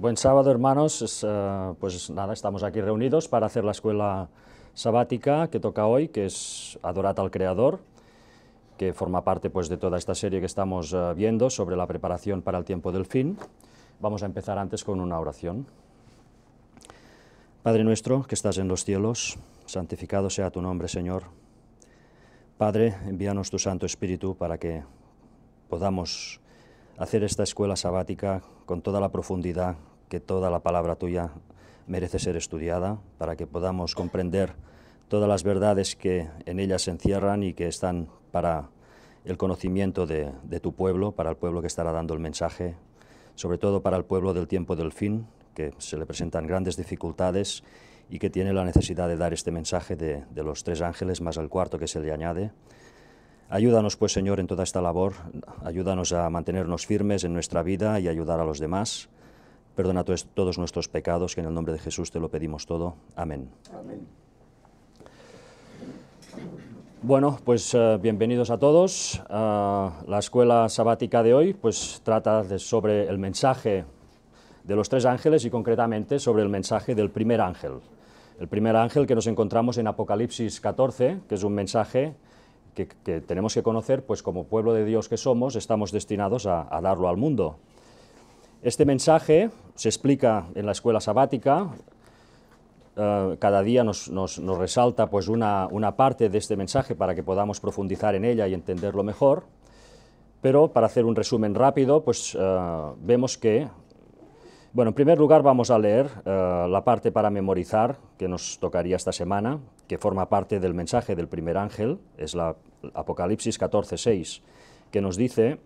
Buen sábado, hermanos. Eh, pues nada, estamos aquí reunidos para hacer la escuela sabática que toca hoy, que es Adorad al Creador, que forma parte pues, de toda esta serie que estamos eh, viendo sobre la preparación para el tiempo del fin. Vamos a empezar antes con una oración. Padre nuestro, que estás en los cielos, santificado sea tu nombre, Señor. Padre, envíanos tu Santo Espíritu para que podamos hacer esta escuela sabática con toda la profundidad que toda la palabra tuya merece ser estudiada para que podamos comprender todas las verdades que en ellas se encierran y que están para el conocimiento de, tu pueblo, para el pueblo que estará dando el mensaje, sobre todo para el pueblo del tiempo del fin, que se le presentan grandes dificultades y que tiene la necesidad de dar este mensaje de, de los tres ángeles más el cuarto que se le añade. Ayúdanos, pues, Señor, en toda esta labor, ayúdanos a mantenernos firmes en nuestra vida y ayudar a los demás Perdona todos nuestros pecados, que en el nombre de Jesús te lo pedimos todo. Amén. Bueno, pues eh, bienvenidos a todos. Eh, la escuela sabática de hoy pues, trata sobre el mensaje de los tres ángeles y concretamente sobre el mensaje del primer ángel. El primer ángel que nos encontramos en Apocalipsis 14, que es un mensaje que, tenemos que conocer, pues como pueblo de Dios que somos, estamos destinados a darlo al mundo. Este mensaje se explica en la escuela sabática, eh, cada día nos, resalta pues, una, parte de este mensaje para que podamos profundizar en ella y entenderlo mejor, pero para hacer un resumen rápido, pues eh, vemos que, bueno, en primer lugar vamos a leer eh, la parte para memorizar que nos tocaría esta semana, que forma parte del mensaje del primer ángel, es la Apocalipsis 14.6, que nos dice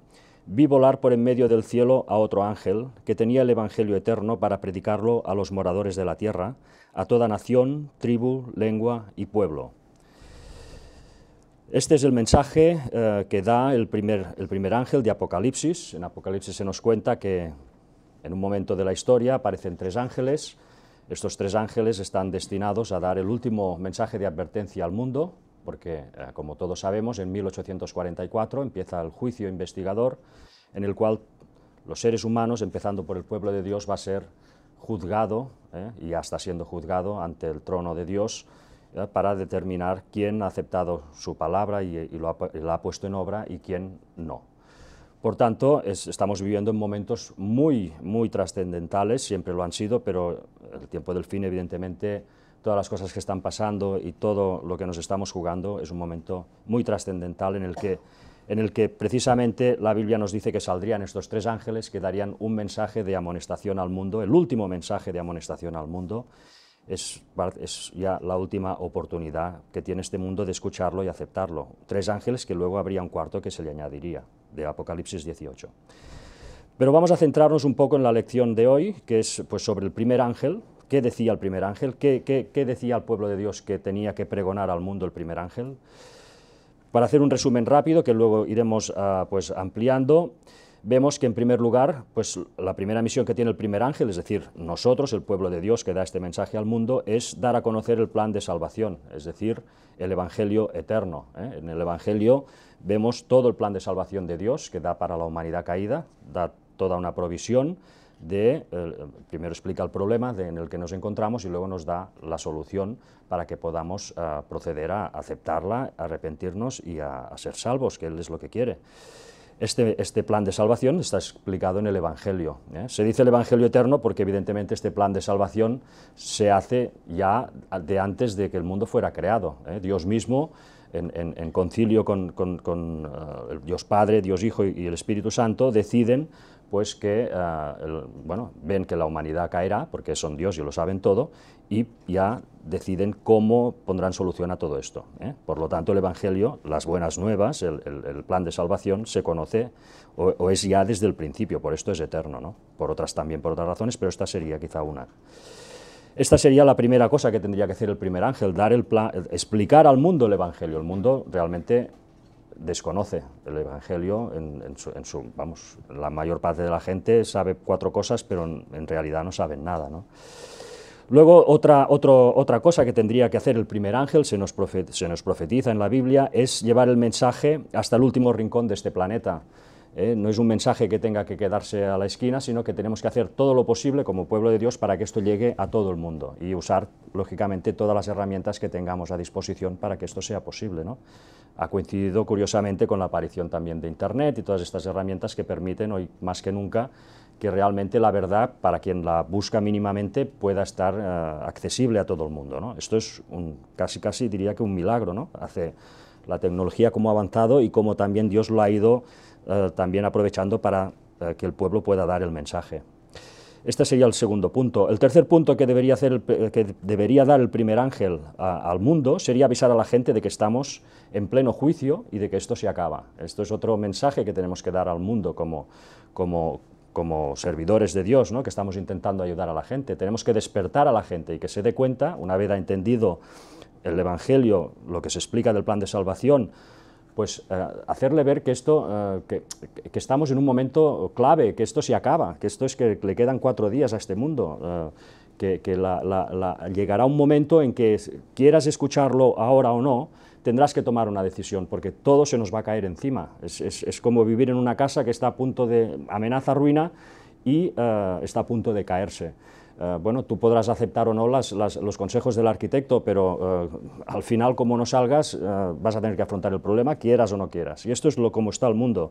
vi volar por en medio del cielo a otro ángel que tenía el Evangelio eterno para predicarlo a los moradores de la tierra, a toda nación, tribu, lengua y pueblo. Este es el mensaje eh, que da el primer, el primer ángel de Apocalipsis. En Apocalipsis se nos cuenta que en un momento de la historia aparecen tres ángeles. Estos tres ángeles están destinados a dar el último mensaje de advertencia al mundo, porque, eh, como todos sabemos, en 1844 empieza el juicio investigador en el cual los seres humanos, empezando por el pueblo de Dios, va a ser juzgado, eh, y ya está siendo juzgado ante el trono de Dios, eh, para determinar quién ha aceptado su palabra y, la ha puesto en obra y quién no. Por tanto, estamos viviendo en momentos muy, muy trascendentales, siempre lo han sido, pero el tiempo del fin, evidentemente, todas las cosas que están pasando y todo lo que nos estamos jugando es un momento muy trascendental en el que en el que precisamente la Biblia nos dice que saldrían estos tres ángeles que darían un mensaje de amonestación al mundo, el último mensaje de amonestación al mundo. Es, ya la última oportunidad que tiene este mundo de escucharlo y aceptarlo. Tres ángeles que luego habría un cuarto que se le añadiría, de Apocalipsis 18. Pero vamos a centrarnos un poco en la lección de hoy, que es pues, sobre el primer ángel, ¿Qué decía el primer ángel? ¿Qué, decía el pueblo de Dios que tenía que pregonar al mundo el primer ángel? Para hacer un resumen rápido, que luego iremos ah, pues, ampliando, vemos que en primer lugar, pues, la primera misión que tiene el primer ángel, es decir, nosotros, el pueblo de Dios que da este mensaje al mundo, es dar a conocer el plan de salvación, es decir, el Evangelio eterno. ¿eh? En el Evangelio vemos todo el plan de salvación de Dios que da para la humanidad caída, da toda una provisión, de, eh, primero explica el problema en el que nos encontramos y luego nos da la solución para que podamos eh, proceder a aceptarla, arrepentirnos y a, ser salvos, que Él es lo que quiere. Este, este plan de salvación está explicado en el Evangelio. ¿eh? Se dice el Evangelio eterno porque evidentemente este plan de salvación se hace ya de antes de que el mundo fuera creado. Dios mismo en, concilio con, Dios Padre, Dios Hijo y, el Espíritu Santo, deciden pues que eh, bueno, ven que la humanidad caerá, porque son Dios y lo saben todo, y ya deciden cómo pondrán solución a todo esto. ¿eh? Por lo tanto, el Evangelio, las buenas nuevas, el, plan de salvación, se conoce o, es ya desde el principio, por esto es eterno, ¿no? por otras también, por otras razones, pero esta sería quizá una. Esta sería la primera cosa que tendría que hacer el primer ángel, dar el plan, explicar al mundo el Evangelio. El mundo realmente desconoce el Evangelio, en, su, vamos, la mayor parte de la gente sabe cuatro cosas, pero en, realidad no saben nada. Luego, otra, otra cosa que tendría que hacer el primer ángel, se nos, se nos profetiza en la Biblia, es llevar el mensaje hasta el último rincón de este planeta. ¿eh? no es un mensaje que tenga que quedarse a la esquina, sino que tenemos que hacer todo lo posible como pueblo de Dios para que esto llegue a todo el mundo y usar, lógicamente, todas las herramientas que tengamos a disposición para que esto sea posible. Ha coincidido, curiosamente, con la aparición también de Internet y todas estas herramientas que permiten, hoy más que nunca, que realmente la verdad, para quien la busca mínimamente, pueda estar eh, accesible a todo el mundo. Esto es casi, casi diría que un milagro. Hace la tecnología como ha avanzado y cómo también Dios lo ha ido eh, también aprovechando para eh, que el pueblo pueda dar el mensaje. Este sería el segundo punto. El tercer punto que debería, eh, dar el primer ángel al mundo sería avisar a la gente de que estamos en pleno juicio y de que esto se acaba. Esto es otro mensaje que tenemos que dar al mundo como, como, como servidores de Dios, ¿no? que estamos intentando ayudar a la gente. Tenemos que despertar a la gente y que se dé cuenta, una vez ha entendido el Evangelio, lo que se explica del plan de salvación, pues eh, hacerle ver eh, que que, estamos en un momento clave, que esto se acaba, que esto es que le quedan cuatro días a este mundo, eh, que, llegará un momento en que quieras escucharlo ahora o no, tendrás que tomar una decisión, porque todo se nos va a caer encima. Es, es como vivir en una casa que está a punto de amenaza ruina y está a punto de caerse. Eh, bueno, tú podrás aceptar o no las, los consejos del arquitecto, pero eh, al final, como no salgas, eh, vas a tener que afrontar el problema, quieras o no quieras. Y esto es lo como está el mundo.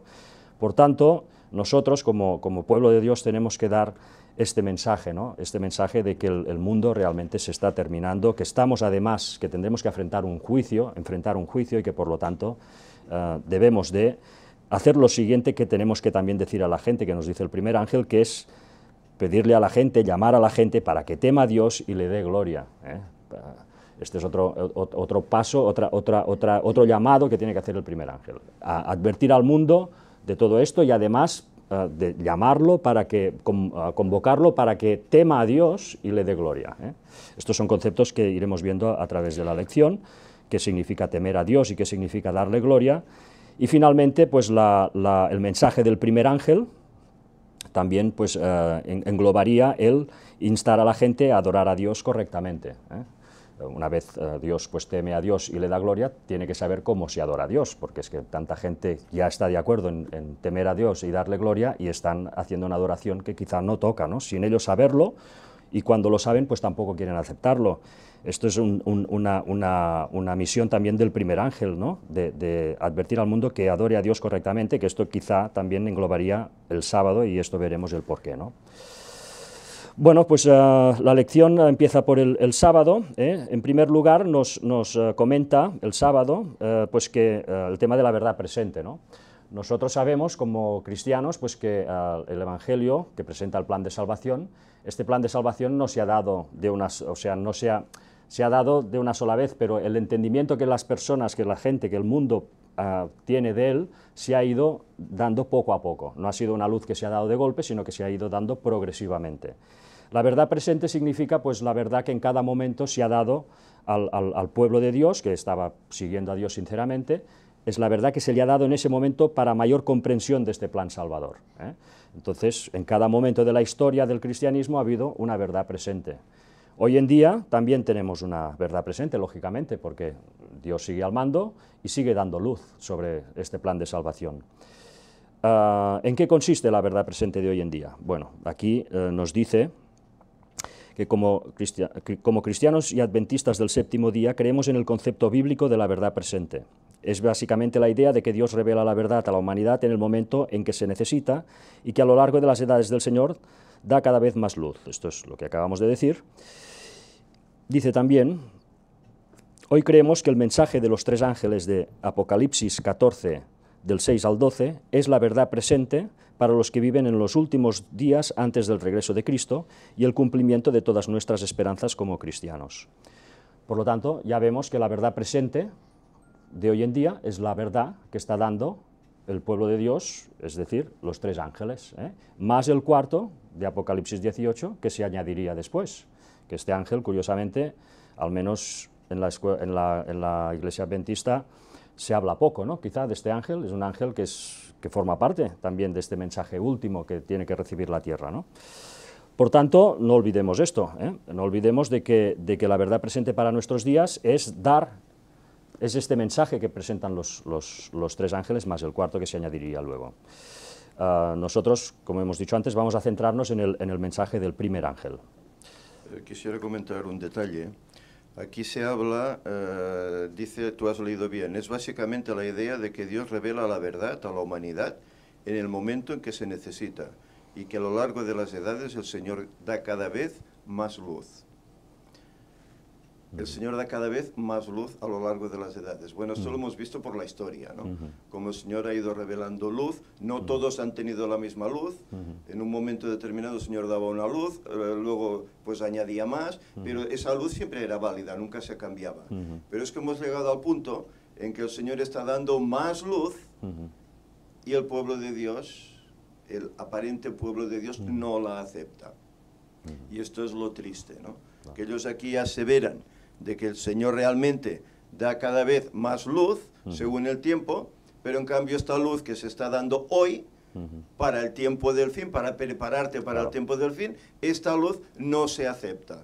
Por tanto, nosotros como, pueblo de Dios tenemos que dar este mensaje, este mensaje de que el, mundo realmente se está terminando, que estamos además, que tendremos que enfrentar un juicio, enfrentar un juicio y que por lo tanto debemos de hacer lo siguiente que tenemos que también decir a la gente que nos dice el primer ángel, que es pedirle a la gente, llamar a la gente para que tema a Dios y le dé gloria. ¿eh? Este es otro, otro paso, otra, otra, otra, otro llamado que tiene que hacer el primer ángel, advertir al mundo de todo esto y además ah, de llamarlo para que ah, convocarlo para que tema a Dios y le dé gloria. ¿eh? Estos son conceptos que iremos viendo a través de la lección, qué significa temer a Dios y qué significa darle gloria. Y finalmente, pues el mensaje del primer ángel, también pues, eh, englobaría el instar a la gente a adorar a Dios correctamente ¿eh? una vez eh, Dios pues teme a Dios y le da gloria, tiene que saber cómo se adora a Dios, porque es que tanta gente ya está de acuerdo en, temer a Dios y darle gloria y están haciendo una adoración que quizá no toca, ¿no? Sin ellos saberlo y cuando lo saben pues tampoco quieren aceptarlo. Esto es una, misión también del primer ángel, De, advertir al mundo que adore a Dios correctamente, que esto quizá también englobaría el sábado y esto veremos el porqué. ¿no? Bueno, pues eh, la lección empieza por el, sábado. ¿eh? En primer lugar, nos, eh, comenta el sábado pues que el tema de la verdad presente. ¿no? Nosotros sabemos como cristianos pues que el Evangelio que presenta el plan de salvación, este plan de salvación no se ha dado de unas, o sea, no se ha, se ha dado de una sola vez, pero el entendimiento que las personas, que la gente, que el mundo ah, tiene de él, se ha ido dando poco a poco. No ha sido una luz que se ha dado de golpe, sino que se ha ido dando progresivamente. La verdad presente significa pues la verdad que en cada momento se ha dado al, pueblo de Dios, que estaba siguiendo a Dios sinceramente, es la verdad que se le ha dado en ese momento para mayor comprensión de este plan salvador. ¿eh? Entonces, en cada momento de la historia del cristianismo ha habido una verdad presente. Hoy en día también tenemos una verdad presente, lógicamente, porque Dios sigue al mando y sigue dando luz sobre este plan de salvación. Ah, ¿En qué consiste la verdad presente de hoy en día? Bueno, aquí eh, nos dice que como cristianos y adventistas del séptimo día creemos en el concepto bíblico de la verdad presente. Es básicamente la idea de que Dios revela la verdad a la humanidad en el momento en que se necesita y que a lo largo de las edades del Señor da cada vez más luz. Esto es lo que acabamos de decir. Dice también, hoy creemos que el mensaje de los tres ángeles de Apocalipsis 14, del 6 al 12, es la verdad presente para los que viven en los últimos días antes del regreso de Cristo y el cumplimiento de todas nuestras esperanzas como cristianos. Por lo tanto, ya vemos que la verdad presente de hoy en día es la verdad que está dando el pueblo de Dios, es decir, los tres ángeles, ¿eh? más el cuarto de Apocalipsis 18 que se añadiría después, que este ángel, curiosamente, al menos en la, iglesia adventista, se habla poco, ¿no? Quizá de este ángel, es un ángel que, forma parte también de este mensaje último que tiene que recibir la tierra, ¿no? Por tanto, no olvidemos esto, ¿eh? no olvidemos de que la verdad presente para nuestros días es dar es este mensaje que presentan los, tres ángeles más el cuarto que se añadiría luego. Ah, nosotros, como hemos dicho antes, vamos a centrarnos en el, mensaje del primer ángel. Eh, quisiera comentar un detalle. Aquí se habla, eh, dice, tú has leído bien, es básicamente la idea de que Dios revela la verdad a la humanidad en el momento en que se necesita y que a lo largo de las edades el Señor da cada vez más luz. El Señor da cada vez más luz a lo largo de las edades. Bueno, esto lo hemos visto por la historia, ¿no? Como el Señor ha ido revelando luz, no todos han tenido la misma luz. En un momento determinado el Señor daba una luz, eh, luego pues añadía más, pero esa luz siempre era válida, nunca se cambiaba. Pero es que hemos llegado al punto en que el Señor está dando más luz y el pueblo de Dios, el aparente pueblo de Dios, no la acepta. Y esto es lo triste, ¿no? Que ellos aquí aseveran de que el Señor realmente da cada vez más luz según el tiempo, pero en cambio esta luz que se está dando hoy para el tiempo del fin, para prepararte para el tiempo del fin, esta luz no se acepta.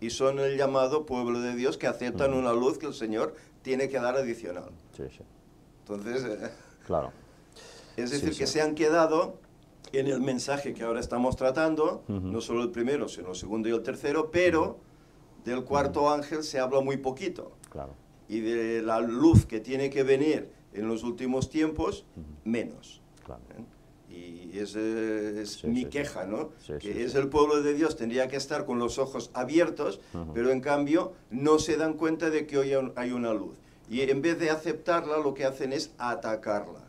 Y son el llamado pueblo de Dios que aceptan una luz que el Señor tiene que dar adicional. Sí, sí. Entonces, eh, claro. es decir, que se han quedado en el mensaje que ahora estamos tratando, no solo el primero, sino el segundo y el tercero, pero del cuarto ángel se habla muy poquito. Y de la luz que tiene que venir en los últimos tiempos, menos. ¿Eh? Y esa es mi queja, ¿no? que es el pueblo de Dios, tendría que estar con los ojos abiertos, pero en cambio no se dan cuenta de que hoy hay una luz. Y en vez de aceptarla, lo que hacen es atacarla,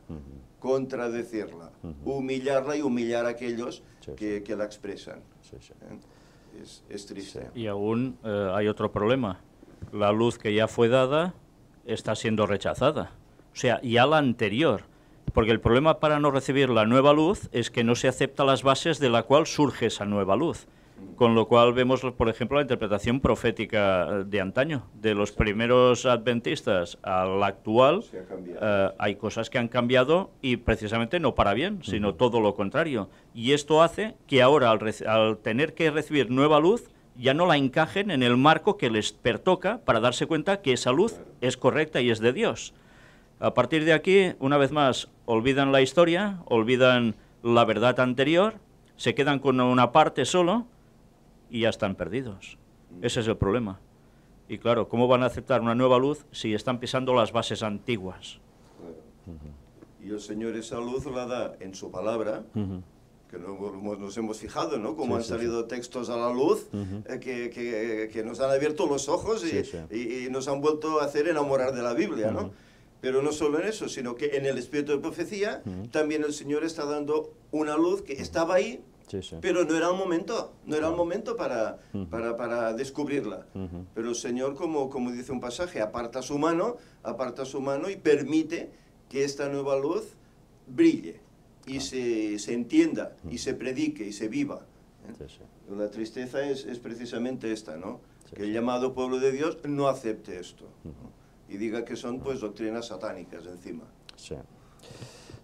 contradecirla, humillarla y humillar a aquellos que, la expresan. ¿Eh? Y aún eh, hay otro problema. La luz que ya fue dada está siendo rechazada. O sea, ya la anterior. Porque el problema para no recibir la nueva luz es que no se acepta las bases de la cual surge esa nueva luz. Con lo cual vemos, por ejemplo, la interpretación profética eh, de antaño, de los primeros adventistas al actual, eh, hay cosas que han cambiado y precisamente no para bien, sino todo lo contrario. Y esto hace que ahora, al tener que recibir nueva luz, ya no la encajen en el marco que les pertoca para darse cuenta que esa luz es correcta y es de Dios. A partir de aquí, una vez más, olvidan la historia, olvidan la verdad anterior, se quedan con una parte solo y ya están perdidos. Ese es el problema. Y claro, ¿cómo van a aceptar una nueva luz si están pisando las bases antiguas? Y el Señor esa luz la da en su palabra, que nos hemos fijado, ¿no? Como han salido textos a la luz eh, que, nos han abierto los ojos y, nos han vuelto a hacer enamorar de la Biblia, ¿no? Pero no solo en eso, sino que en el espíritu de profecía también el Señor está dando una luz que estaba ahí, pero no era un momento, no era el momento para, para, descubrirla. Pero el Señor, como, como dice un pasaje, aparta su mano, aparta su mano y permite que esta nueva luz brille y se, entienda y se predique y se viva. ¿eh? La tristeza es, precisamente esta, ¿no? que el llamado pueblo de Dios no acepte esto y diga que son pues doctrinas satánicas encima. Sí.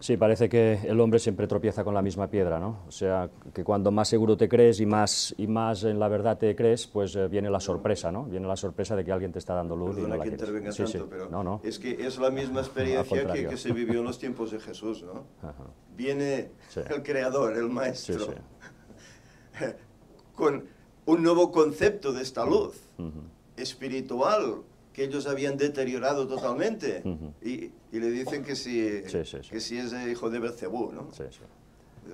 Sí, parece que el hombre siempre tropieza con la misma piedra, ¿no? O sea, que cuando más seguro te crees y más, y más en la verdad te crees, pues eh, viene la sorpresa, ¿no? Viene la sorpresa de que alguien te está dando luz y no la quieres. no, no. es que es la misma experiencia que, se vivió en los tiempos de Jesús, ¿no? Viene el creador, el maestro, con un nuevo concepto de esta luz espiritual, ellos habían deteriorado totalmente. y, le dicen que si, Que si es hijo de Bercebú, ¿no?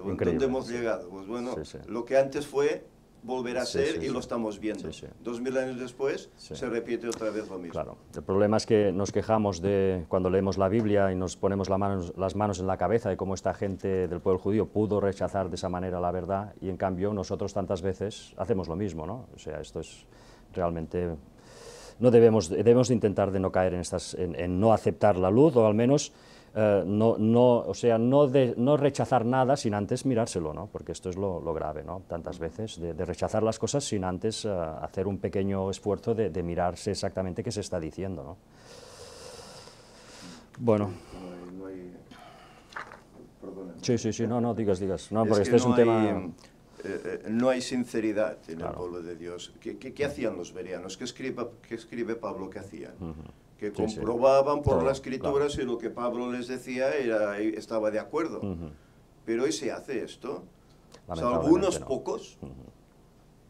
¿Dónde hemos llegado? Pues bueno, lo que antes fue volver a ser y lo estamos viendo. Dos mil años después se repite otra vez lo mismo. Claro. El problema es que nos quejamos de cuando leemos la Biblia y nos ponemos las manos en la cabeza de cómo esta gente del pueblo judío pudo rechazar de esa manera la verdad y en cambio nosotros tantas veces hacemos lo mismo, ¿no? O sea, esto es realmente no debemos, debemos intentar de no caer en, estas, en, no aceptar la luz o al menos eh, no, no, o sea, no, de, no rechazar nada sin antes mirárselo, ¿no? porque esto es lo, grave, ¿no? tantas veces, de, rechazar las cosas sin antes eh, hacer un pequeño esfuerzo de, mirarse exactamente qué se está diciendo. ¿no? Bueno. Sí, sí, sí, no, no, digas, digas. No, porque este es un tema... Eh, no hay sinceridad en el pueblo de Dios. ¿Qué, hacían los verianos? ¿Qué escribe, escribe Pablo que hacían? Que comprobaban por las la escritura si lo que Pablo les decía era, eh, estaba de acuerdo. Pero hoy se hace esto. Algunos pocos,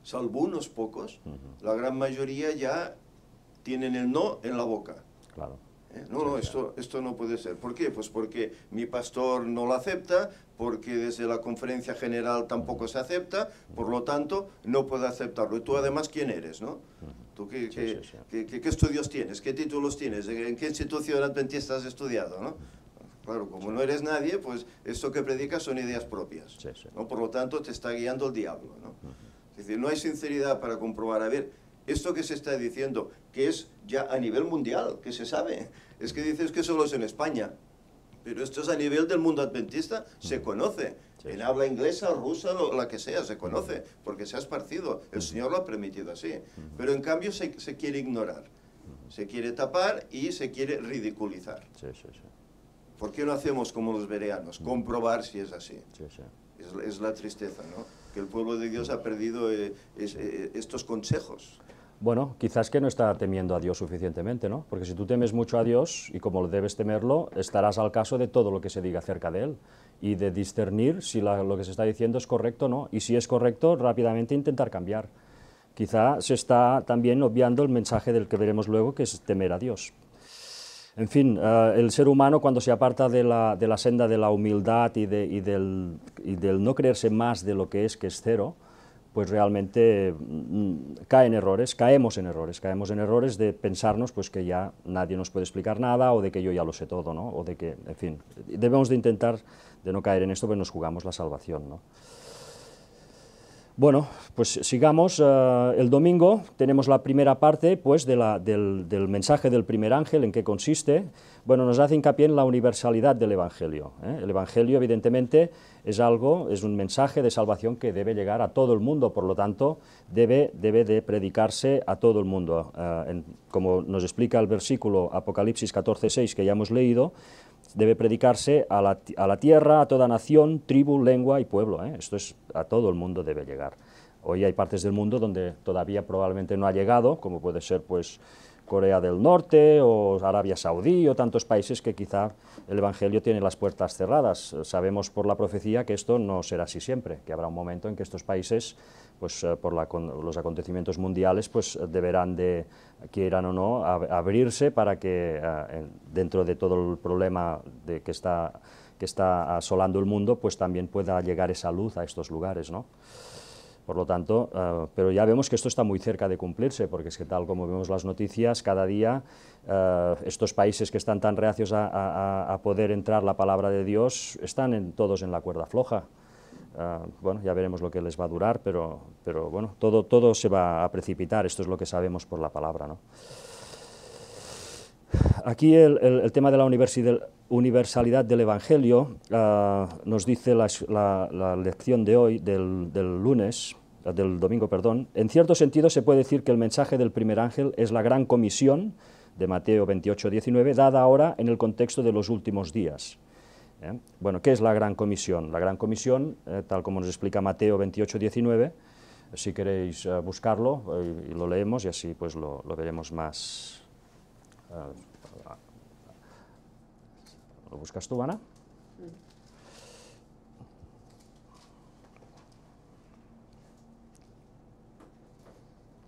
salvo unos pocos, la gran mayoría ya tienen el no en la boca. Claro. Eh, no, no, esto, esto no puede ser. ¿Por qué? Pues porque mi pastor no lo acepta, porque desde la conferencia general tampoco se acepta, por lo tanto no puedo aceptarlo. Y tú además, ¿quién eres? ¿no? ¿Tú qué, estudios tienes? ¿Qué títulos tienes? ¿En qué institución adventista has estudiado? ¿no? Claro, como no eres nadie, pues esto que predicas son ideas propias. ¿no? Por lo tanto, te está guiando el diablo. ¿no? Es decir, no hay sinceridad para comprobar. A ver, esto que se está diciendo, que es ya a nivel mundial, que se sabe. Es que dices que solo es en España, pero esto es a nivel del mundo adventista, se mm. conoce. En habla inglesa, rusa, la que sea, se conoce, porque se ha esparcido. El mm. Señor lo ha permitido así. Mm. Pero en cambio se, quiere ignorar, se quiere tapar y se quiere ridiculizar. ¿Por qué no hacemos como los bereanos? Comprobar si es así. Es, la tristeza, ¿no? Que el pueblo de Dios ha perdido eh, eh, estos consejos. Bueno, quizás que no está temiendo a Dios suficientemente, ¿no? Porque si tú temes mucho a Dios, y como debes temerlo, estarás al caso de todo lo que se diga acerca de Él y de discernir si lo que se está diciendo es correcto o no. Y si es correcto, rápidamente intentar cambiar. Quizá se está también obviando el mensaje del que veremos luego, que es temer a Dios. En fin, eh, el ser humano cuando se aparta de la, senda de la humildad y del no creerse más de lo que es, que es cero, pues realmente mm, caen errores, caemos en errores, caemos en errores de pensarnos pues que ya nadie nos puede explicar nada o de que yo ya lo sé todo, ¿no? O de que, en fin, debemos de intentar de no caer en esto, pues nos jugamos la salvación, Bueno, pues sigamos. Eh, el domingo tenemos la primera parte pues, del, mensaje del primer ángel, en qué consiste. Bueno, nos hace hincapié en la universalidad del Evangelio. ¿eh? El Evangelio, evidentemente, es algo, es un mensaje de salvación que debe llegar a todo el mundo, por lo tanto, debe, debe de predicarse a todo el mundo. Ah, como nos explica el versículo Apocalipsis 14.6 que ya hemos leído, debe predicarse a la, tierra, a toda nación, tribu, lengua y pueblo. ¿eh? Esto es, a todo el mundo debe llegar. Hoy hay partes del mundo donde todavía probablemente no ha llegado, como puede ser pues Corea del Norte o Arabia Saudí o tantos países que quizá el Evangelio tiene las puertas cerradas. Sabemos por la profecía que esto no será así siempre, que habrá un momento en que estos países, pues eh, por los acontecimientos mundiales, pues deberán de, quieran o no, abrirse para que eh, dentro de todo el problema de que está que está asolando el mundo, pues también pueda llegar esa luz a estos lugares, ¿no? Por lo tanto, eh, pero ya vemos que esto está muy cerca de cumplirse, porque es que tal como vemos las noticias, cada día eh, estos países que están tan reacios a, poder entrar la palabra de Dios están todos en la cuerda floja. Eh, bueno, ya veremos lo que les va a durar, pero, bueno, todo, todo se va a precipitar, esto es lo que sabemos por la palabra. ¿no? Aquí el, tema de la universalidad del Evangelio ah, nos dice la, lección de hoy, del, lunes, ah, del domingo, perdón. En cierto sentido se puede decir que el mensaje del primer ángel es la gran comisión de Mateo 28, 19, dada ahora en el contexto de los últimos días. ¿eh? Bueno, ¿qué es la gran comisión? La gran comisión, eh, tal como nos explica Mateo 28, 19, si queréis ah, buscarlo eh, y lo leemos y así pues lo veremos más, lo buscas tú, Ana.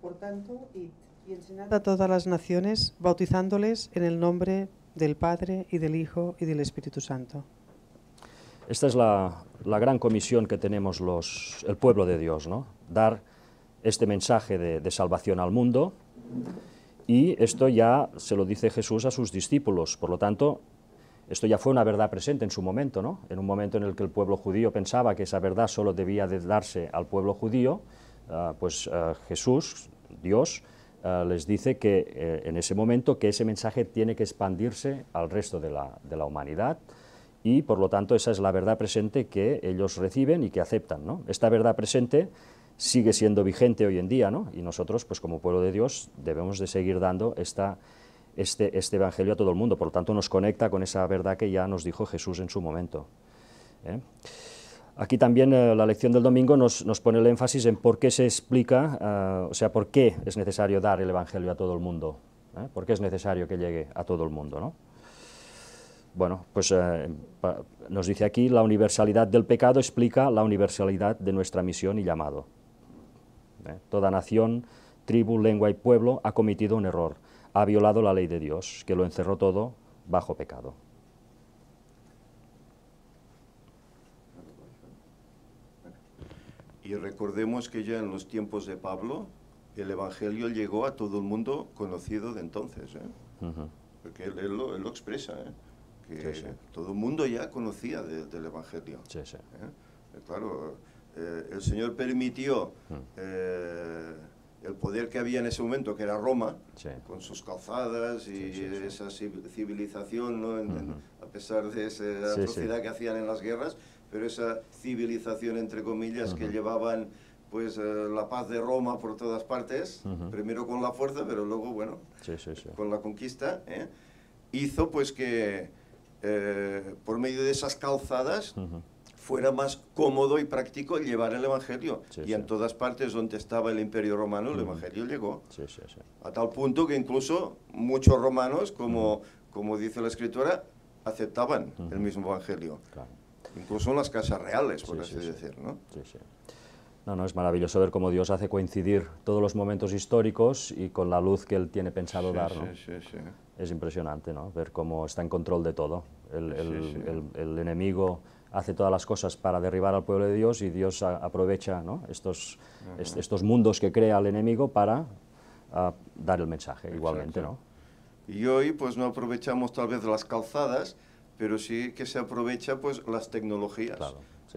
Por tanto, y enseñad a todas las naciones, bautizándoles en el nombre del Padre y del Hijo y del Espíritu Santo. Esta es la, gran comisión que tenemos los, el pueblo de Dios, ¿no? Dar este mensaje de salvación al mundo y esto ya se lo dice Jesús a sus discípulos. Por lo tanto, esto ya fue una verdad presente en su momento, ¿no? En un momento en el que el pueblo judío pensaba que esa verdad solo debía darse al pueblo judío, ah, pues ah, Jesús, Dios, ah, les dice que eh, en ese momento que ese mensaje tiene que expandirse al resto de la, humanidad y por lo tanto esa es la verdad presente que ellos reciben y que aceptan, Esta verdad presente sigue siendo vigente hoy en día, ¿no? Y nosotros, pues como pueblo de Dios, debemos de seguir dando este, este, Evangelio a todo el mundo. Por lo tanto, nos conecta con esa verdad que ya nos dijo Jesús en su momento. ¿eh? Aquí también eh, la lección del domingo nos, pone el énfasis en por qué se explica, eh, o sea, por qué es necesario dar el Evangelio a todo el mundo, por qué es necesario que llegue a todo el mundo. ¿no? Bueno, pues nos dice aquí, la universalidad del pecado explica la universalidad de nuestra misión y llamado. Toda nación, tribu, lengua y pueblo ha cometido un error, ha violado la ley de Dios, que lo encerró todo bajo pecado. Y recordemos que ya en los tiempos de Pablo, el Evangelio llegó a todo el mundo conocido de entonces, ¿eh? porque él, lo, expresa, ¿eh? todo el mundo ya conocía del Evangelio. Sí, ¿Eh? claro, eh, el Señor permitió hmm. eh, el poder que había en ese momento, que era Roma, con sus calzadas y esa civilización, ¿no? a pesar de esa atrocidad que hacían en las guerras, pero esa civilización, entre comillas, que llevaban pues eh, la paz de Roma por todas partes, primero con la fuerza, pero luego, bueno, con la conquista, hizo pues que por medio de esas calzadas fuera más cómodo y práctico llevar el Evangelio. y en todas partes donde estaba el Imperio Romano, el Evangelio llegó. a tal punto que incluso muchos romanos, como, como dice la escritura, aceptaban el mismo Evangelio. Incluso en las casas reales, por así decir. ¿no? No, es maravilloso ver cómo Dios hace coincidir todos los momentos históricos y con la luz que Él tiene pensado dar. Es impresionante, ¿no? Ver cómo está en control de todo. el enemigo hace todas las cosas para derribar al pueblo de Dios y Dios aprovecha estos, estos mundos que crea el enemigo para ah, dar el mensaje igualmente. ¿no? Y hoy pues no aprovechamos tal vez las calzadas, pero sí que se aprovecha pues las tecnologías.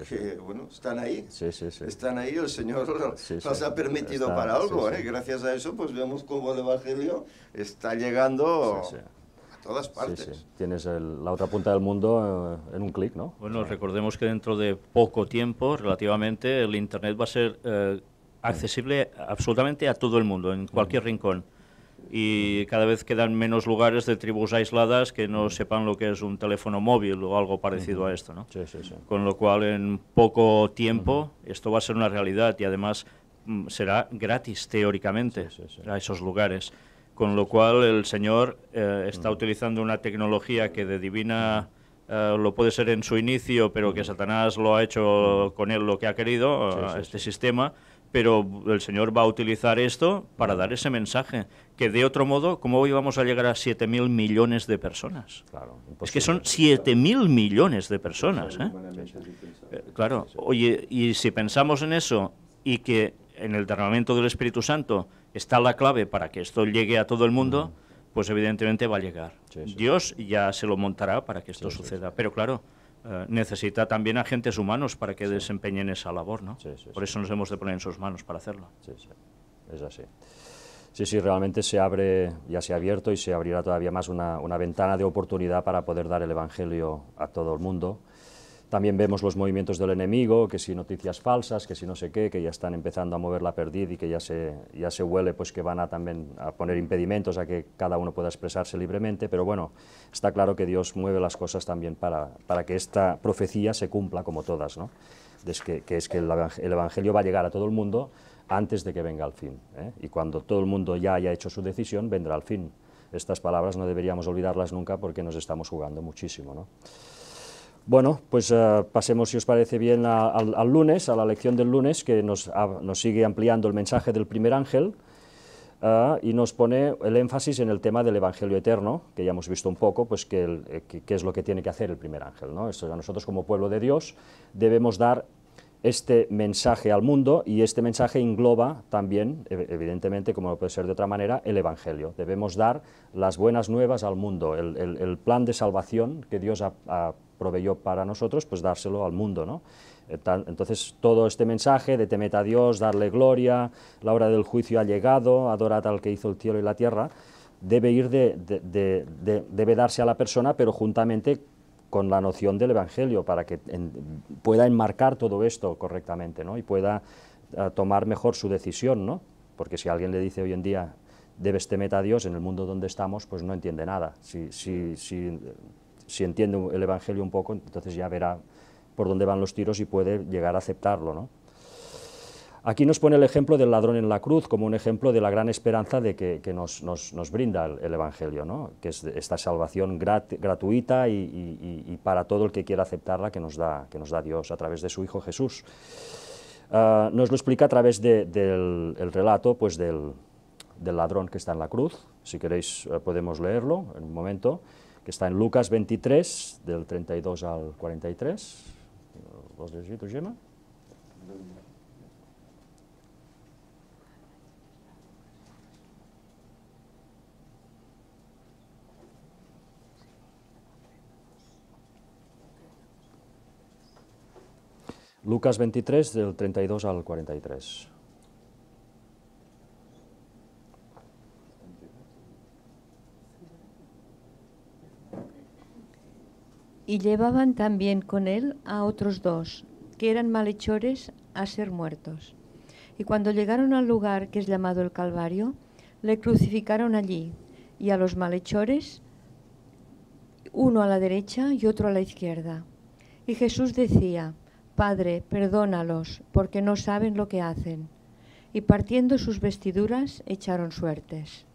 que, bueno, están ahí. están ahí, el Señor las ha permitido para algo. ¿eh? Gracias a eso, pues vemos cómo el Evangelio está llegando todas partes. Sí, sí. Tienes la otra punta del mundo eh, en un clic, ¿no? Bueno, recordemos que dentro de poco tiempo, relativamente, el Internet va a ser eh, accesible absolutamente a todo el mundo, en cualquier rincón. Y cada vez quedan menos lugares de tribus aisladas que no sepan lo que es un teléfono móvil o algo parecido a esto, ¿no? Sí, sí, sí. Con lo cual, en poco tiempo, esto va a ser una realidad y además mm, será gratis teóricamente a esos lugares con lo cual el Señor eh, está mm. utilizando una tecnología que de divina mm. eh, lo puede ser en su inicio, pero que mm. Satanás lo ha hecho con él lo que ha querido, este sistema, pero el Señor va a utilizar esto para dar ese mensaje, que de otro modo, ¿cómo íbamos a llegar a 7.000 millones de personas? Claro, es que son 7.000 millones de personas. claro, oye, y si pensamos en eso y que en el derramamiento del Espíritu Santo está la clave para que esto llegue a todo el mundo, pues evidentemente va a llegar. Dios ya se lo montará para que esto suceda. Pero claro, eh, necesita también agentes humanos para que desempeñen esa labor, ¿no? Por eso nos hemos de poner en sus manos para hacerlo. Sí, sí. Es así. Sí, sí, realmente se abre, ya se ha abierto y se abrirá todavía más una ventana de oportunidad para poder dar el Evangelio a todo el mundo también vemos los movimientos del enemigo, que si noticias falsas, que si no sé qué, que ya están empezando a mover la perdida y que ya se, ya se huele pues que van a también a poner impedimentos a que cada uno pueda expresarse libremente, pero bueno, está claro que Dios mueve las cosas también para, que esta profecía se cumpla como todas, ¿no? que, es que el, Evangelio va a llegar a todo el mundo antes de que venga el fin, ¿eh? y cuando todo el mundo ya haya hecho su decisión, vendrá el fin. Estas palabras no deberíamos olvidarlas nunca porque nos estamos jugando muchísimo, ¿no? Bueno, pues eh, pasemos, si os parece bien, al, lunes, a la lección del lunes, que nos, sigue ampliando el mensaje del primer ángel eh, y nos pone el énfasis en el tema del Evangelio Eterno, que ya hemos visto un poco, pues qué eh, es lo que tiene que hacer el primer ángel. Esto, a nosotros como pueblo de Dios debemos dar este mensaje al mundo y este mensaje engloba también, e, evidentemente, como no puede ser de otra manera, el Evangelio. Debemos dar las buenas nuevas al mundo, el, plan de salvación que Dios ha, ha proveyó para nosotros, pues dárselo al mundo. ¿no? Eh, entonces, todo este mensaje de temed a Dios, darle gloria, la hora del juicio ha llegado, adorad al que hizo el cielo y la tierra, debe, ir de, debe darse a la persona, pero juntamente con la noción del Evangelio, para que pueda enmarcar todo esto correctamente ¿no? y pueda eh, tomar mejor su decisión. ¿no? Porque si alguien le dice hoy en día, debes temer a Dios en el mundo donde estamos, pues no entiende nada. si, si si entiende el Evangelio un poco, entonces ya verá por dónde van los tiros y puede llegar a aceptarlo. ¿no? Aquí nos pone el ejemplo del ladrón en la cruz como un ejemplo de la gran esperanza de que, nos, brinda el, Evangelio, ¿no? que es esta salvación gratuita y, para todo el que quiera aceptarla que nos da, que nos da Dios a través de su Hijo Jesús. Ah, nos lo explica a través del relato pues del, del, ladrón que está en la cruz. Si queréis eh, podemos leerlo en un momento. que està en Lucas 23, del 32 al 43. Vols llegir, tu, Gemma? Lucas 23, del 32 al 43. y llevaban también con él a otros dos, que eran malhechores a ser muertos. Y cuando llegaron al lugar que es llamado el Calvario, le crucificaron allí, y a los malhechores, uno a la derecha y otro a la izquierda. Y Jesús decía, Padre, perdónalos, porque no saben lo que hacen. Y partiendo sus vestiduras, echaron suertes.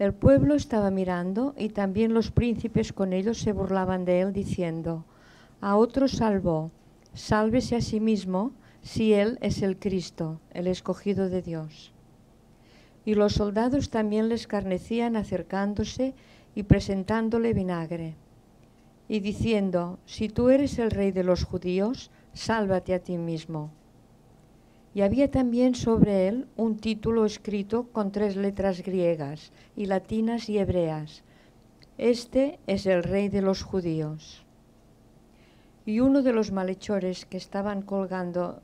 El pueblo estaba mirando y también los príncipes con ellos se burlaban de él diciendo, a otro salvó, sálvese a sí mismo si él es el Cristo, el escogido de Dios. Y los soldados también le escarnecían acercándose y presentándole vinagre, y diciendo, si tú eres el rey de los judíos, sálvate a ti mismo y había también sobre él un título escrito con tres letras griegas y latinas y hebreas. Este es el rey de los judíos. Y uno de los malhechores que estaban colgando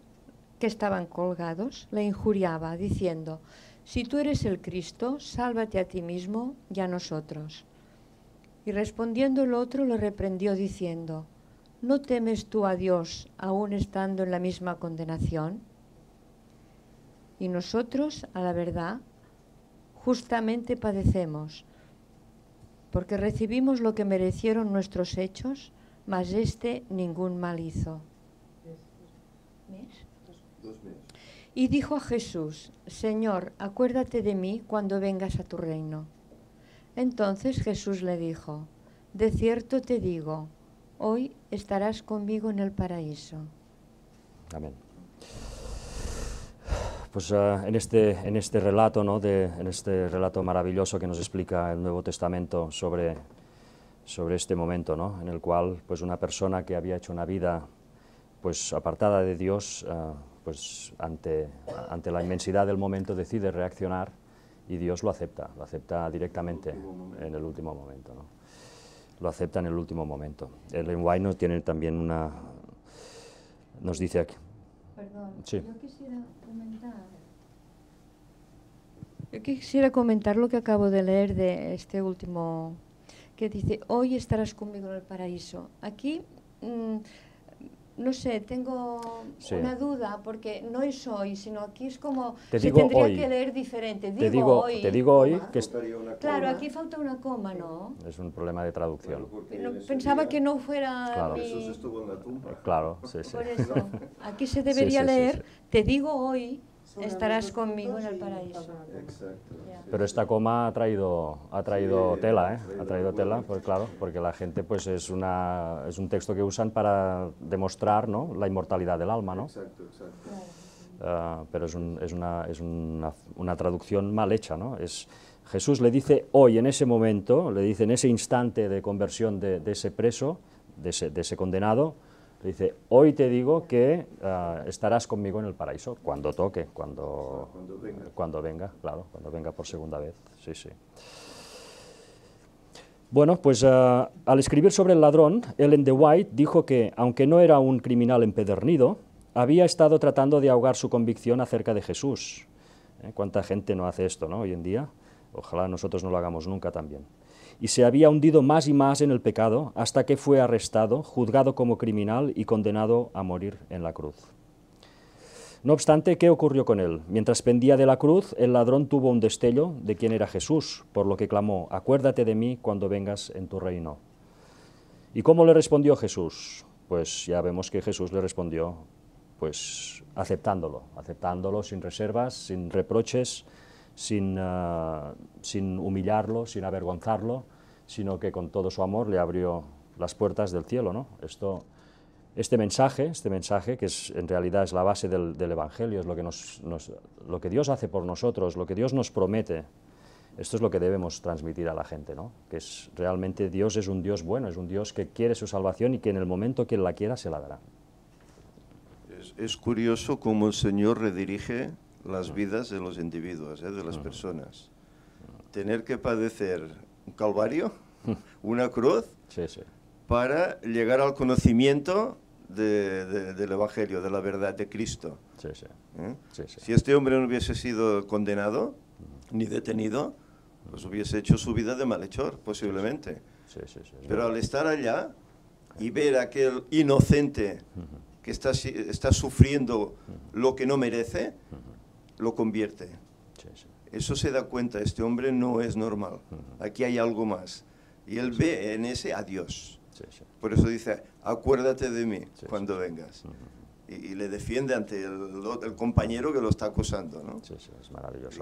que estaban colgados le injuriaba diciendo: Si tú eres el Cristo, sálvate a ti mismo y a nosotros. Y respondiendo el otro le reprendió diciendo: ¿No temes tú a Dios aún estando en la misma condenación? y nosotros, a la verdad, justamente padecemos, porque recibimos lo que merecieron nuestros hechos, mas éste ningún mal hizo. Y dijo a Jesús, Señor, acuérdate de mí cuando vengas a tu reino. Entonces Jesús le dijo, De cierto te digo, hoy estarás conmigo en el paraíso. Amén pues, eh, en, este, en este relato, ¿no? de, en este relato maravilloso que nos explica el Nuevo Testamento sobre, sobre este momento, ¿no? en el cual pues, una persona que había hecho una vida pues, apartada de Dios, eh, pues, ante, ante la inmensidad del momento decide reaccionar y Dios lo acepta, lo acepta directamente en el último momento. ¿no? Lo acepta en el último momento. El lenguaje tiene también una... nos dice aquí... Perdón, yo quisiera yo quisiera comentar lo que acabo de leer de este último, que dice, hoy estarás conmigo en el paraíso. Aquí mm, no sé, tengo una duda, porque no es hoy, sino aquí es como te tendría que leer diferente. Digo te digo hoy. Te digo hoy que claro, aquí falta una coma, ¿no? Es un problema de traducción. pensaba que no fuera. Claro. claro, sí, sí. aquí se debería leer. Te digo hoy estarás conmigo en el paraíso. Pero esta coma ha traído, ha traído tela, ¿eh? Ha traído tela, pues claro, porque la gente pues es, un texto que usan para demostrar ¿no? la inmortalidad del alma, ¿no? Ah, pero es, una, traducción mal hecha, ¿no? Es, Jesús le dice hoy, en ese momento, le dice en ese instante de conversión de, ese preso, de ese condenado, dice, hoy te digo que ah, estarás conmigo en el paraíso, cuando toque, cuando, venga. claro, cuando venga por segunda vez, sí, sí. Bueno, pues ah, al escribir sobre el ladrón, Ellen de White dijo que, aunque no era un criminal empedernido, había estado tratando de ahogar su convicción acerca de Jesús. ¿Eh? ¿Cuánta gente no hace esto ¿no? hoy en día? Ojalá nosotros no lo hagamos nunca también y se había hundido más y más en el pecado hasta que fue arrestado, juzgado como criminal y condenado a morir en la cruz. No obstante, ¿qué ocurrió con él? Mientras pendía de la cruz, el ladrón tuvo un destello de quién era Jesús, por lo que clamó, acuérdate de mí cuando vengas en tu reino. ¿Y cómo le respondió Jesús? Pues ya vemos que Jesús le respondió, pues aceptándolo, aceptándolo sin reservas, sin reproches, sin, eh, sin humillarlo, sin avergonzarlo, sino que con todo su amor le abrió las puertas del cielo. ¿no? Esto, este mensaje, este mensaje que es, en realidad es la base del, Evangelio, es lo que, nos, lo que Dios hace por nosotros, lo que Dios nos promete, esto es lo que debemos transmitir a la gente, ¿no? que es, realmente Dios es un Dios bueno, es un Dios que quiere su salvación y que en el momento que la quiera se la dará. Es, es curioso cómo el Señor redirige las vidas de los individuos, ¿eh? de las personas. Tener que padecer un calvario, una cruz, para llegar al conocimiento del Evangelio, de la verdad de Cristo. ¿eh? Si este hombre no hubiese sido condenado ni detenido, pues hubiese hecho su vida de malhechor, posiblemente. Pero al estar allá y ver a aquel inocente que está, está sufriendo lo que no merece, lo convierte. Eso se da cuenta, este hombre no es normal, aquí hay algo más. Y él ve en ese a Dios. Por eso dice, acuérdate de mí cuando vengas. y, le defiende ante el, compañero que lo está acusando.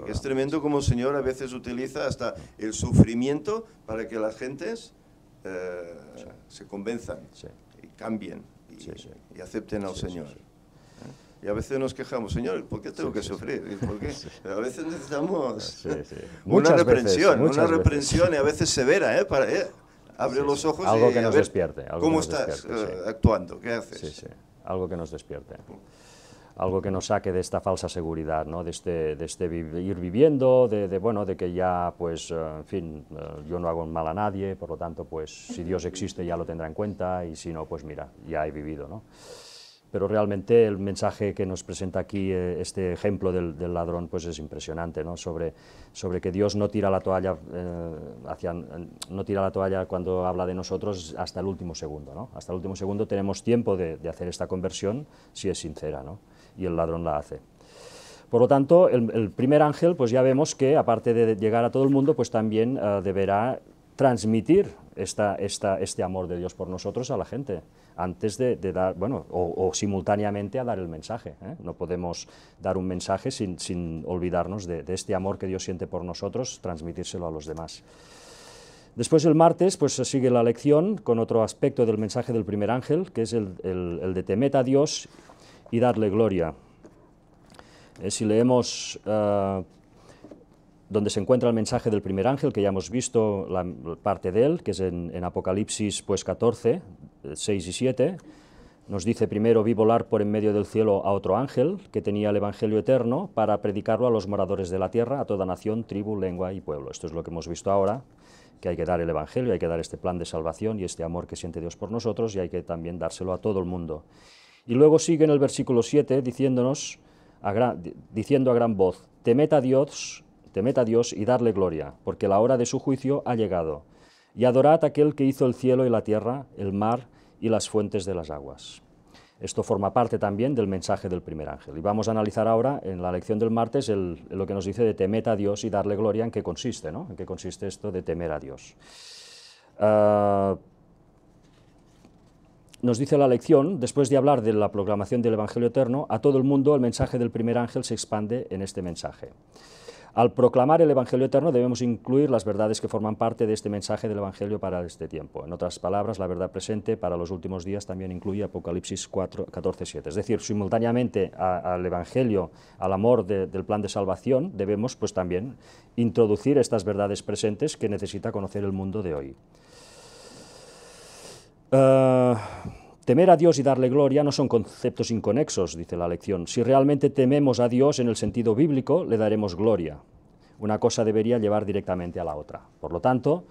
es tremendo como el Señor a veces utiliza hasta el sufrimiento para que las gentes eh, se convenzan y cambien y, y acepten al Señor. Y a veces nos quejamos, Señor, ¿por qué tengo que sufrir? ¿Por A veces necesitamos una reprensión, una reprensión y a veces severa, ¿eh? Para, eh, abre los ojos algo y que nos ver despierte, algo cómo estás eh, actuando, qué haces. algo que nos despierte. Algo que nos saque de esta falsa seguridad, ¿no? de, este, este ir viviendo, de, bueno, de que ya, pues, eh, en fin, eh, yo no hago mal a nadie, por lo tanto, pues, si Dios existe ya lo tendrá en cuenta y si no, pues mira, ya he vivido, ¿no? pero realmente el mensaje que nos presenta aquí eh, este ejemplo del, ladrón pues es impresionante sobre, sobre que Dios no tira la toalla eh, hacia, no la toalla cuando habla de nosotros hasta el último segundo ¿no? hasta el último segundo tenemos tiempo de, hacer esta conversión si es sincera y el ladrón la hace por lo tanto el, primer ángel pues ya vemos que aparte de llegar a todo el mundo pues también eh, deberá transmitir este amor de Dios por nosotros a la gente, antes de, dar, bueno, o, simultáneamente a dar el mensaje. ¿eh? No podemos dar un mensaje sin, olvidarnos de, este amor que Dios siente por nosotros, transmitírselo a los demás. Después el martes pues sigue la lección con otro aspecto del mensaje del primer ángel, que es el, el, de temed a Dios y darle gloria. Eh, si leemos eh, donde se encuentra el mensaje del primer ángel, que ya hemos visto la parte de él, que es en, Apocalipsis pues, 14, 6 eh, y 7. Nos dice primero, vi volar por en medio del cielo a otro ángel que tenía el Evangelio eterno para predicarlo a los moradores de la tierra, a toda nación, tribu, lengua y pueblo. Esto es lo que hemos visto ahora, que hay que dar el Evangelio, hay que dar este plan de salvación y este amor que siente Dios por nosotros y hay que también dárselo a todo el mundo. Y luego sigue en el versículo 7 diciéndonos, diciendo a gran voz, temed a Dios temed a Dios y darle gloria, porque la hora de su juicio ha llegado. Y adorad a aquel que hizo el cielo y la tierra, el mar y las fuentes de las aguas. Esto forma parte también del mensaje del primer ángel. Y vamos a analizar ahora, en la lección del martes, lo que nos dice de temed a Dios y darle gloria, en qué consiste, ¿no? En qué consiste esto de temer a Dios. Ah, nos dice la lección, después de hablar de la proclamación del Evangelio Eterno, a todo el mundo el mensaje del primer ángel se expande en este mensaje. Al proclamar el Evangelio eterno debemos incluir las verdades que forman parte de este mensaje del Evangelio para este tiempo. En otras palabras, la verdad presente para los últimos días también incluye Apocalipsis 4, 14, 7. Es decir, simultáneamente al Evangelio, al amor del plan de salvación, debemos pues también introducir estas verdades presentes que necesita conocer el mundo de hoy. Ah, Temer a Dios y darle gloria no son conceptos inconexos, dice la lección. Si realmente tememos a Dios en el sentido bíblico, le daremos gloria. Una cosa debería llevar directamente a la otra. Por lo tanto,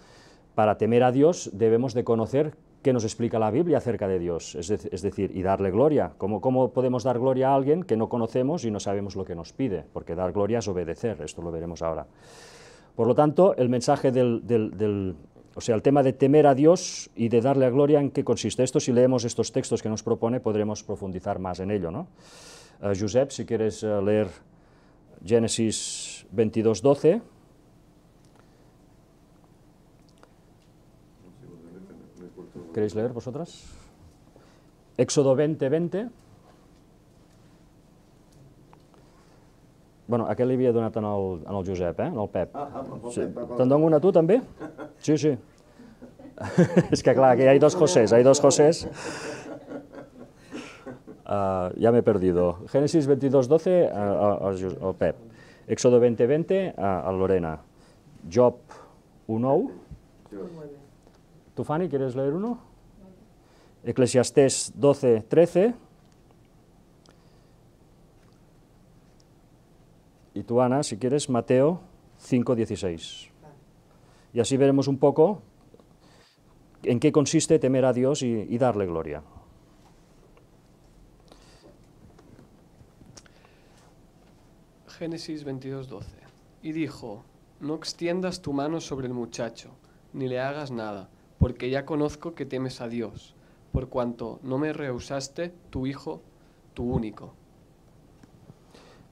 para temer a Dios debemos de conocer qué nos explica la Biblia acerca de Dios, es, decir, y darle gloria. ¿Cómo, ¿Cómo podemos dar gloria a alguien que no conocemos y no sabemos lo que nos pide? Porque dar gloria es obedecer, esto lo veremos ahora. Por lo tanto, el mensaje del, o sea, el tema de temer a Dios y de darle a gloria, ¿en qué consiste esto? Si leemos estos textos que nos propone, podremos profundizar más en ello. ¿no? Eh, Josep, si quieres eh, leer Génesis 22, 12. ¿Queréis leer vosotras? Éxodo 20, 20. Bueno, aquest li havia donat en el, en el Josep, eh? en el Pep. Ah, ah, Te'n dono una a tu, també? Sí, sí. és que clar, aquí hi ha dos Josés, hi ha dos Josés. Ah, ja m'he perdido. Génesis 22.12 uh, al Pep. Éxodo 20.20 uh, a Lorena. Job 1.9. ¿Tufani, quieres leer uno? Eclesiastés 12.13. Y tú, Ana, si quieres, Mateo 5.16. Y así veremos un poco en qué consiste temer a Dios y, darle gloria. Génesis 22.12. Y dijo, no extiendas tu mano sobre el muchacho, ni le hagas nada, porque ya conozco que temes a Dios, por cuanto no me rehusaste tu hijo, tu único.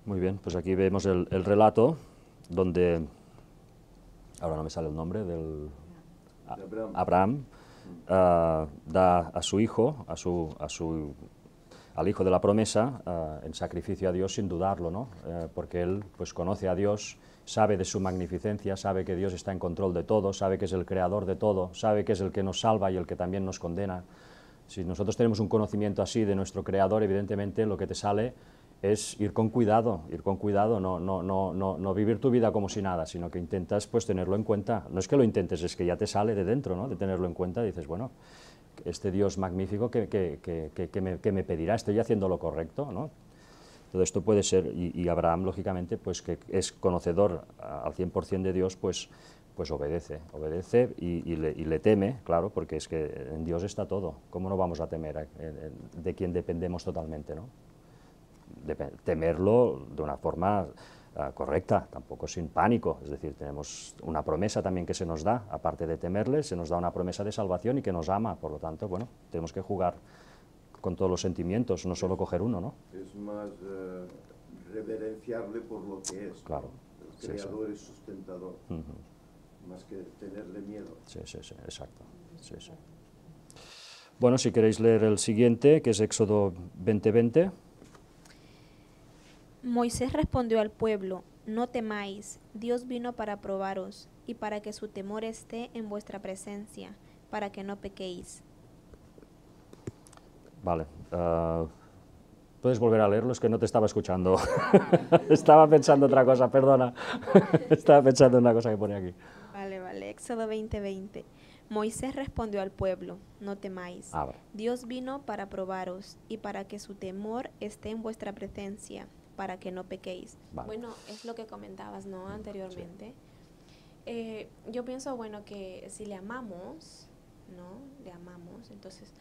Muy bien, pues aquí vemos el, relato donde, ahora no me sale el nombre, del Abraham, eh, da a su hijo, a su, al hijo de la promesa, eh, en sacrificio a Dios sin dudarlo, ¿no? Eh, porque él pues, conoce a Dios, sabe de su magnificencia, sabe que Dios está en control de todo, sabe que es el creador de todo, sabe que es el que nos salva y el que también nos condena. Si nosotros tenemos un conocimiento así de nuestro creador, evidentemente lo que te sale es ir con cuidado, ir con cuidado, no, no, no, no, vivir tu vida como si nada, sino que intentas pues tenerlo en cuenta. No es que lo intentes, es que ya te sale de dentro, ¿no? De tenerlo en cuenta, dices, bueno, este Dios magnífico que, me, pedirá, estoy haciendo lo correcto, ¿no? Todo esto puede ser, y, Abraham, lógicamente, pues que es conocedor al 100% de Dios, pues, pues obedece, obedece y, le, teme, claro, porque es que en Dios está todo. ¿Cómo no vamos a temer de quien dependemos totalmente, no? temerlo de una forma ah, correcta, tampoco sin pánico. Es decir, tenemos una promesa también que se nos da, aparte de temerle, se nos da una promesa de salvación y que nos ama. Por lo tanto, bueno, tenemos que jugar con todos los sentimientos, no solo coger uno, ¿no? Es más eh, reverenciarle por lo que es. Claro. El creador sustentador. Más que tenerle miedo. Sí, sí, sí, exacto. Bueno, si queréis leer el siguiente, que es Éxodo 2020. Moisés respondió al pueblo, No temáis, Dios vino para probaros, y para que su temor esté en vuestra presencia, para que no pequéis. Vale. Ah, Puedes volver a leerlo, es que no te estaba escuchando. estaba pensando otra cosa, perdona. estaba pensando una cosa que pone aquí. Vale, vale. Éxodo 20:20. 20. Moisés respondió al pueblo, no temáis. Ah, Dios vino para probaros y para que su temor esté en vuestra presencia, para que no pequéis. Bueno, es lo que comentabas, ¿no? Anteriormente. Eh, yo pienso, bueno, que si le amamos, ¿no? Le amamos, entonces,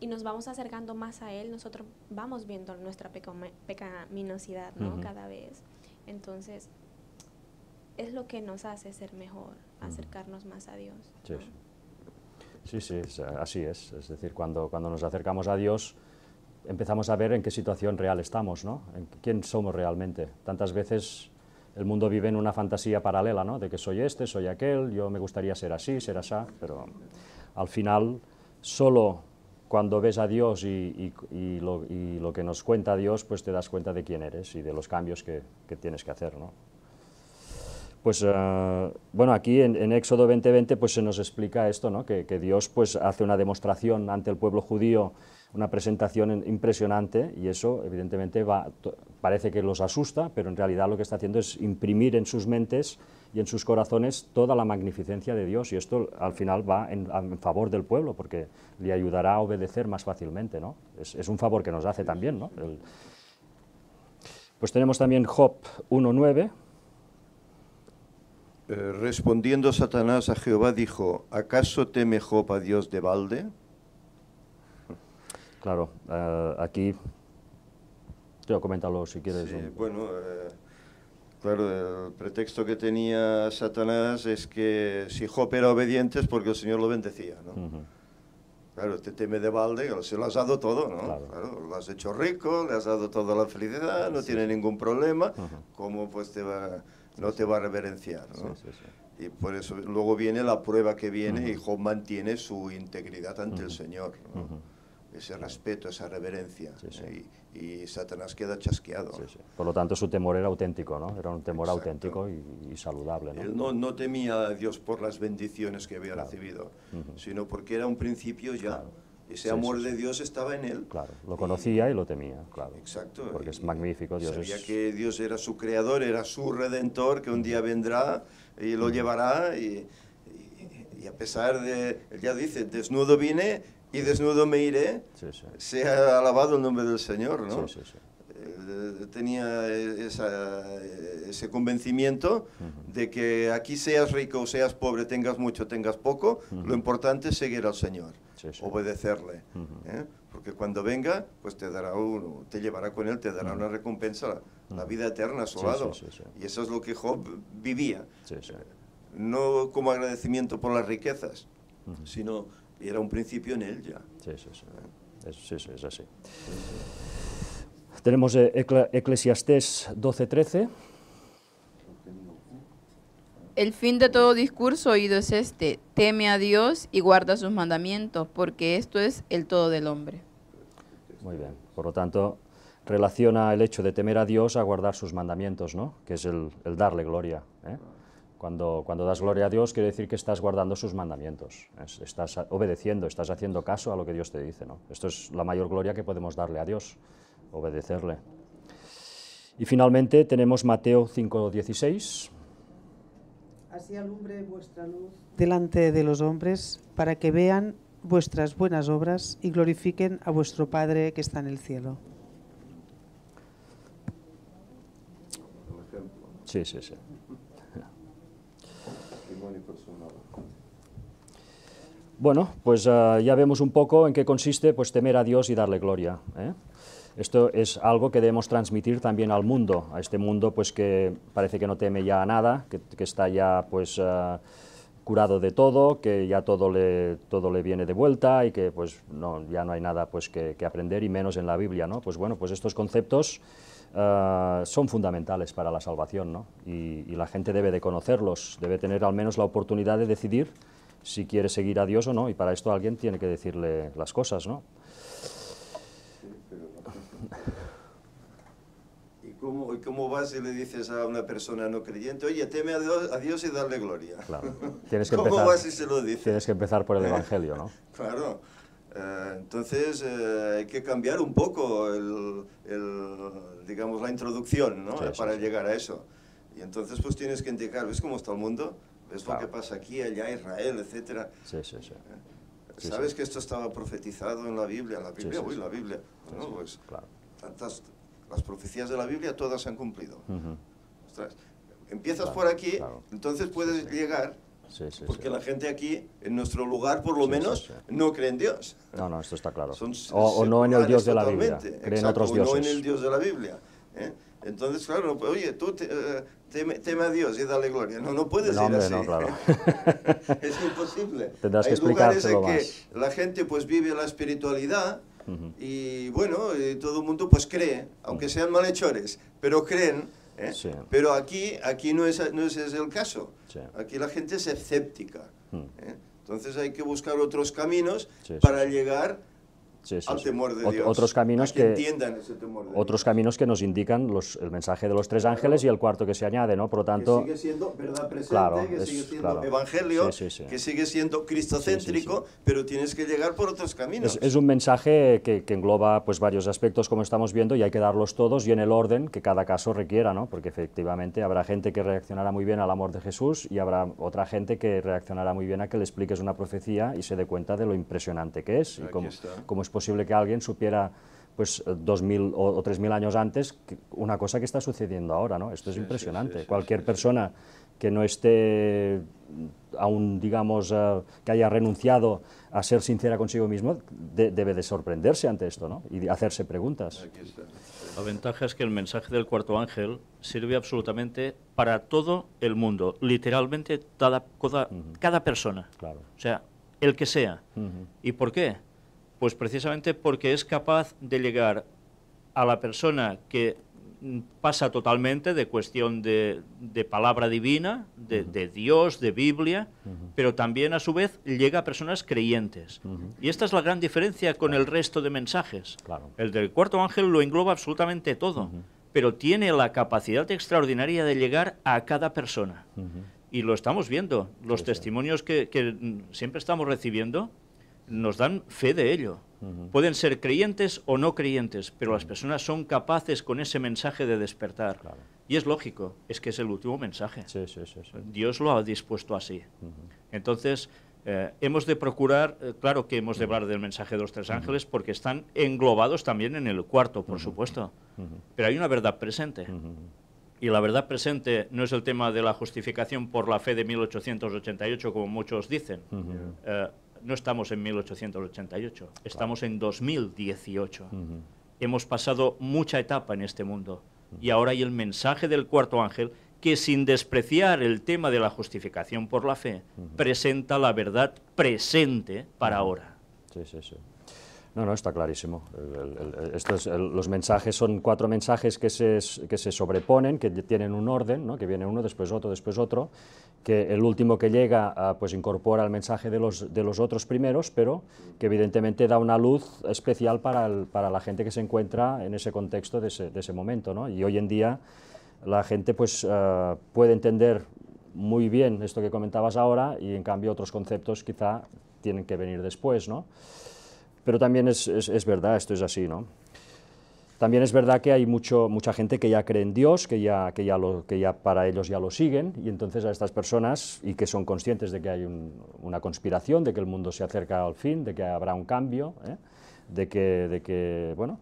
y nos vamos acercando más a Él, nosotros vamos viendo nuestra pecaminosidad, ¿no? Cada vez. Entonces, es lo que nos hace ser mejor, acercarnos más a Dios. Sí, sí, eh, así es. Es decir, cuando, cuando nos acercamos a Dios, empezamos a ver en qué situación real estamos, ¿no? En quién somos realmente. Tantas veces el mundo vive en una fantasía paralela, ¿no? De que soy este, soy aquel, yo me gustaría ser así, ser así, pero al final solo cuando ves a Dios y, lo, que nos cuenta Dios, pues te das cuenta de quién eres y de los cambios que, tienes que hacer, ¿no? Pues, eh, bueno, aquí en, Éxodo 20.20 pues se nos explica esto, ¿no? Que, que Dios pues hace una demostración ante el pueblo judío una presentación impresionante y eso evidentemente parece que los asusta, pero en realidad lo que está haciendo es imprimir en sus mentes y en sus corazones toda la magnificencia de Dios y esto al final va en, favor del pueblo porque le ayudará a obedecer más fácilmente, ¿no? Es, un favor que nos hace también, pues tenemos también Job 1.9. Eh, respondiendo Satanás a Jehová dijo, ¿acaso teme Job a Dios de balde? Claro, eh, aquí, yo coméntalo si quieres. Sí, bueno, eh, claro, el pretexto que tenía Satanás es que si Job era obediente es porque el Señor lo bendecía, ¿no? Claro, te teme de balde, se lo has dado todo, ¿no? Claro. lo has hecho rico, le has dado toda la felicidad, no tiene ningún problema, ¿cómo pues te va, no te va a reverenciar, ¿no? Sí, sí, y por eso luego viene la prueba que viene y Job mantiene su integridad ante el Señor, ¿no? ese respeto, esa reverencia. Y, Satanás queda chasqueado. Por lo tanto, su temor era auténtico, ¿no? Era un temor auténtico y, saludable. Él no, temía a Dios por las bendiciones que había recibido, sino porque era un principio ya. Ese amor de Dios estaba en él. Claro, lo conocía y, lo temía, claro. Exacto. Porque es magnífico. Dios sabía que Dios era su creador, era su redentor, que un día vendrá y lo llevará. Y, y a pesar de, él ya dice, desnudo vine y desnudo me iré, sea alabado el nombre del Señor, ¿no? Sí, eh, tenía eh, ese convencimiento de que aquí seas rico o seas pobre, tengas mucho, tengas poco, lo importante es seguir al Señor, obedecerle. ¿eh? Porque cuando venga, pues te dará uno, te llevará con él, te dará una recompensa, la vida eterna a su lado. Y eso es lo que Job vivía. No como agradecimiento por las riquezas, sino era un principio en él ya. Sí, sí, sí. Es, así. Tenemos eh, Eclesiastés 12:13. El fin de todo discurso oído es este, teme a Dios y guarda sus mandamientos, porque esto es el todo del hombre. Muy bien, por lo tanto, relaciona el hecho de temer a Dios a guardar sus mandamientos, ¿no? que es el, el darle gloria. ¿eh? Cuando, das gloria a Dios, quiere decir que estás guardando sus mandamientos, estás obedeciendo, estás haciendo caso a lo que Dios te dice. Esto es la mayor gloria que podemos darle a Dios, obedecerle. Y finalmente tenemos Mateo 5:16. Así alumbre vuestra luz delante de los hombres, para que vean vuestras buenas obras y glorifiquen a vuestro Padre que está en el cielo. Sí, sí, sí. Bueno, pues eh, ya vemos un poco en qué consiste pues, temer a Dios y darle gloria. ¿eh? Esto es algo que debemos transmitir también al mundo, a este mundo pues, que parece que no teme ya a nada, que, está ya pues, eh, curado de todo, que ya todo le, todo le viene de vuelta y que pues, no, ya no hay nada pues, que, que aprender y menos en la Biblia. ¿no? Pues bueno, pues estos conceptos eh, son fundamentales para la salvación y, la gente debe de conocerlos, debe tener al menos la oportunidad de decidir si quiere seguir a Dios o no y para esto alguien tiene que decirle las cosas. ¿no? ¿Y cómo, ¿Y vas y le dices a una persona no creyente, oye, teme a Dios, y dale gloria? Claro. Tienes que ¿Cómo empezar, vas se lo dices? Tienes que empezar por el Evangelio, ¿no? claro. Eh, entonces eh, hay que cambiar un poco el, digamos, la introducción ¿no? para llegar a eso. Y entonces pues tienes que indicar, ¿ves cómo está el mundo? ¿Ves lo que pasa aquí, allá, Israel, etcétera? Sí, sí, sí. Eh, ¿Sabes que esto estaba profetizado en la Biblia? La Biblia, uy, la Biblia. tantas, las profecías de la Biblia todas se han cumplido. empiezas por aquí, entonces puedes llegar porque la gente aquí, en nuestro lugar por lo menos, no cree en Dios. No, no, esto está claro. o, no en el Dios de la Biblia, creen ¿eh? otros dioses. O no en el Dios de la Biblia. Entonces, claro, pues, oye, tú te, eh, teme, a Dios y dale gloria. No, no puedes no, No, ¿eh? claro. es imposible. Tendrás Hay que lugares en más. que la gente pues vive la espiritualidad y bueno, todo el mundo pues cree, aunque sean malhechores, pero creen ¿eh? Pero aquí, aquí no, es, el caso. Aquí la gente es escéptica. Hmm. ¿eh? Entonces hay que buscar otros caminos para llegar al temor de Dios. Otros caminos, que, ese temor de otros caminos que nos indican los, el mensaje de los tres ángeles y el cuarto que se añade, ¿no? Por lo tanto... Que sigue siendo verdad presente, que sigue siendo evangelio, que sigue siendo cristocéntrico, pero tienes que llegar por otros caminos. Es, un mensaje que, engloba pues, varios aspectos, como estamos viendo, y hay que darlos todos y en el orden que cada caso requiera, ¿no? Porque efectivamente habrá gente que reaccionará muy bien al amor de Jesús y habrá otra gente que reaccionará muy bien a que le expliques una profecía y se dé cuenta de lo impresionante que es y cómo es posible posible que alguien supiera pues 2.000 o 3.000 años antes una cosa que está sucediendo ahora, ¿no? Esto es impresionante. Cualquier persona que no esté mm, aún, digamos, eh, que haya renunciado a ser sincera consigo mismo, debe de sorprenderse ante esto, ¿no? Y hacerse preguntas. La ventaja es que el mensaje del cuarto ángel sirve absolutamente para todo el mundo, literalmente cada, persona. Claro. O sea, el que sea. ¿Y por qué? Pues precisamente porque es capaz de llegar a la persona que mm, pasa totalmente de cuestión de, palabra divina, de, Dios, de Biblia, pero también a su vez llega a personas creyentes. Y esta es la gran diferencia con el resto de mensajes. Claro. El del cuarto ángel lo engloba absolutamente todo, pero tiene la capacidad extraordinaria de llegar a cada persona. Y lo estamos viendo, los testimonios que mm, siempre estamos recibiendo nos dan fe de ello. Pueden ser creyentes o no creyentes, pero las personas son capaces con ese mensaje de despertar. Y es lógico, es que es el último mensaje. Dios lo ha dispuesto así. Entonces, eh, hemos de procurar, eh, claro que hemos de hablar del mensaje de los tres ángeles porque están englobados también en el cuarto, por supuesto. Pero hay una verdad presente. Y la verdad presente no es el tema de la justificación por la fe de 1888, como muchos dicen. Eh, no estamos en 1888, estamos en 2018. Hemos pasado mucha etapa en este mundo y ahora hay el mensaje del cuarto ángel que sin despreciar el tema de la justificación por la fe, presenta la verdad presente para ahora. Sí, sí, sí. No, no, está clarísimo. los mensajes son cuatro mensajes que se, sobreponen, que tienen un orden, ¿no? que viene uno, después otro, después otro, que el último que llega ah, pues incorpora el mensaje de los, otros primeros, pero que evidentemente da una luz especial para, la gente que se encuentra en ese contexto de ese, momento. Y hoy en día la gente pues, ah, puede entender muy bien esto que comentabas ahora y en cambio otros conceptos quizá tienen que venir después pero también es, es, verdad, esto es así, ¿no? También es verdad que hay mucho, mucha gente que ya cree en Dios, que ya, que, ya lo, que ya para ellos ya lo siguen, y entonces a estas personas, y que son conscientes de que hay una conspiración, de que el mundo se acerca al fin, de que habrá un cambio, ¿eh? de, que, de, que, bueno,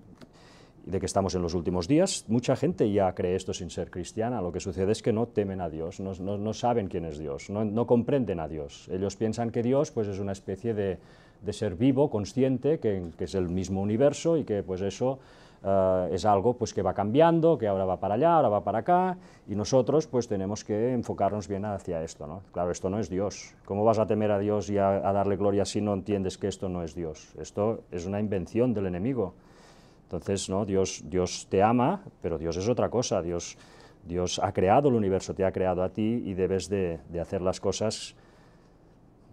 de que estamos en los últimos días, mucha gente ya cree esto sin ser cristiana, lo que sucede es que no temen a Dios, no, no, no saben quién es Dios, no, no comprenden a Dios. Ellos piensan que Dios pues, es una especie de de ser vivo, consciente, que, es el mismo universo y que pues eso eh, es algo pues, que va cambiando, que ahora va para allá, ahora va para acá, y nosotros pues, tenemos que enfocarnos bien hacia esto. Claro, esto no es Dios. ¿Cómo vas a temer a Dios y a, darle gloria si no entiendes que esto no es Dios? Esto es una invención del enemigo. Entonces, ¿no? Dios, Dios te ama, pero Dios es otra cosa. Dios, Dios ha creado el universo, te ha creado a ti y debes de, de hacer las cosas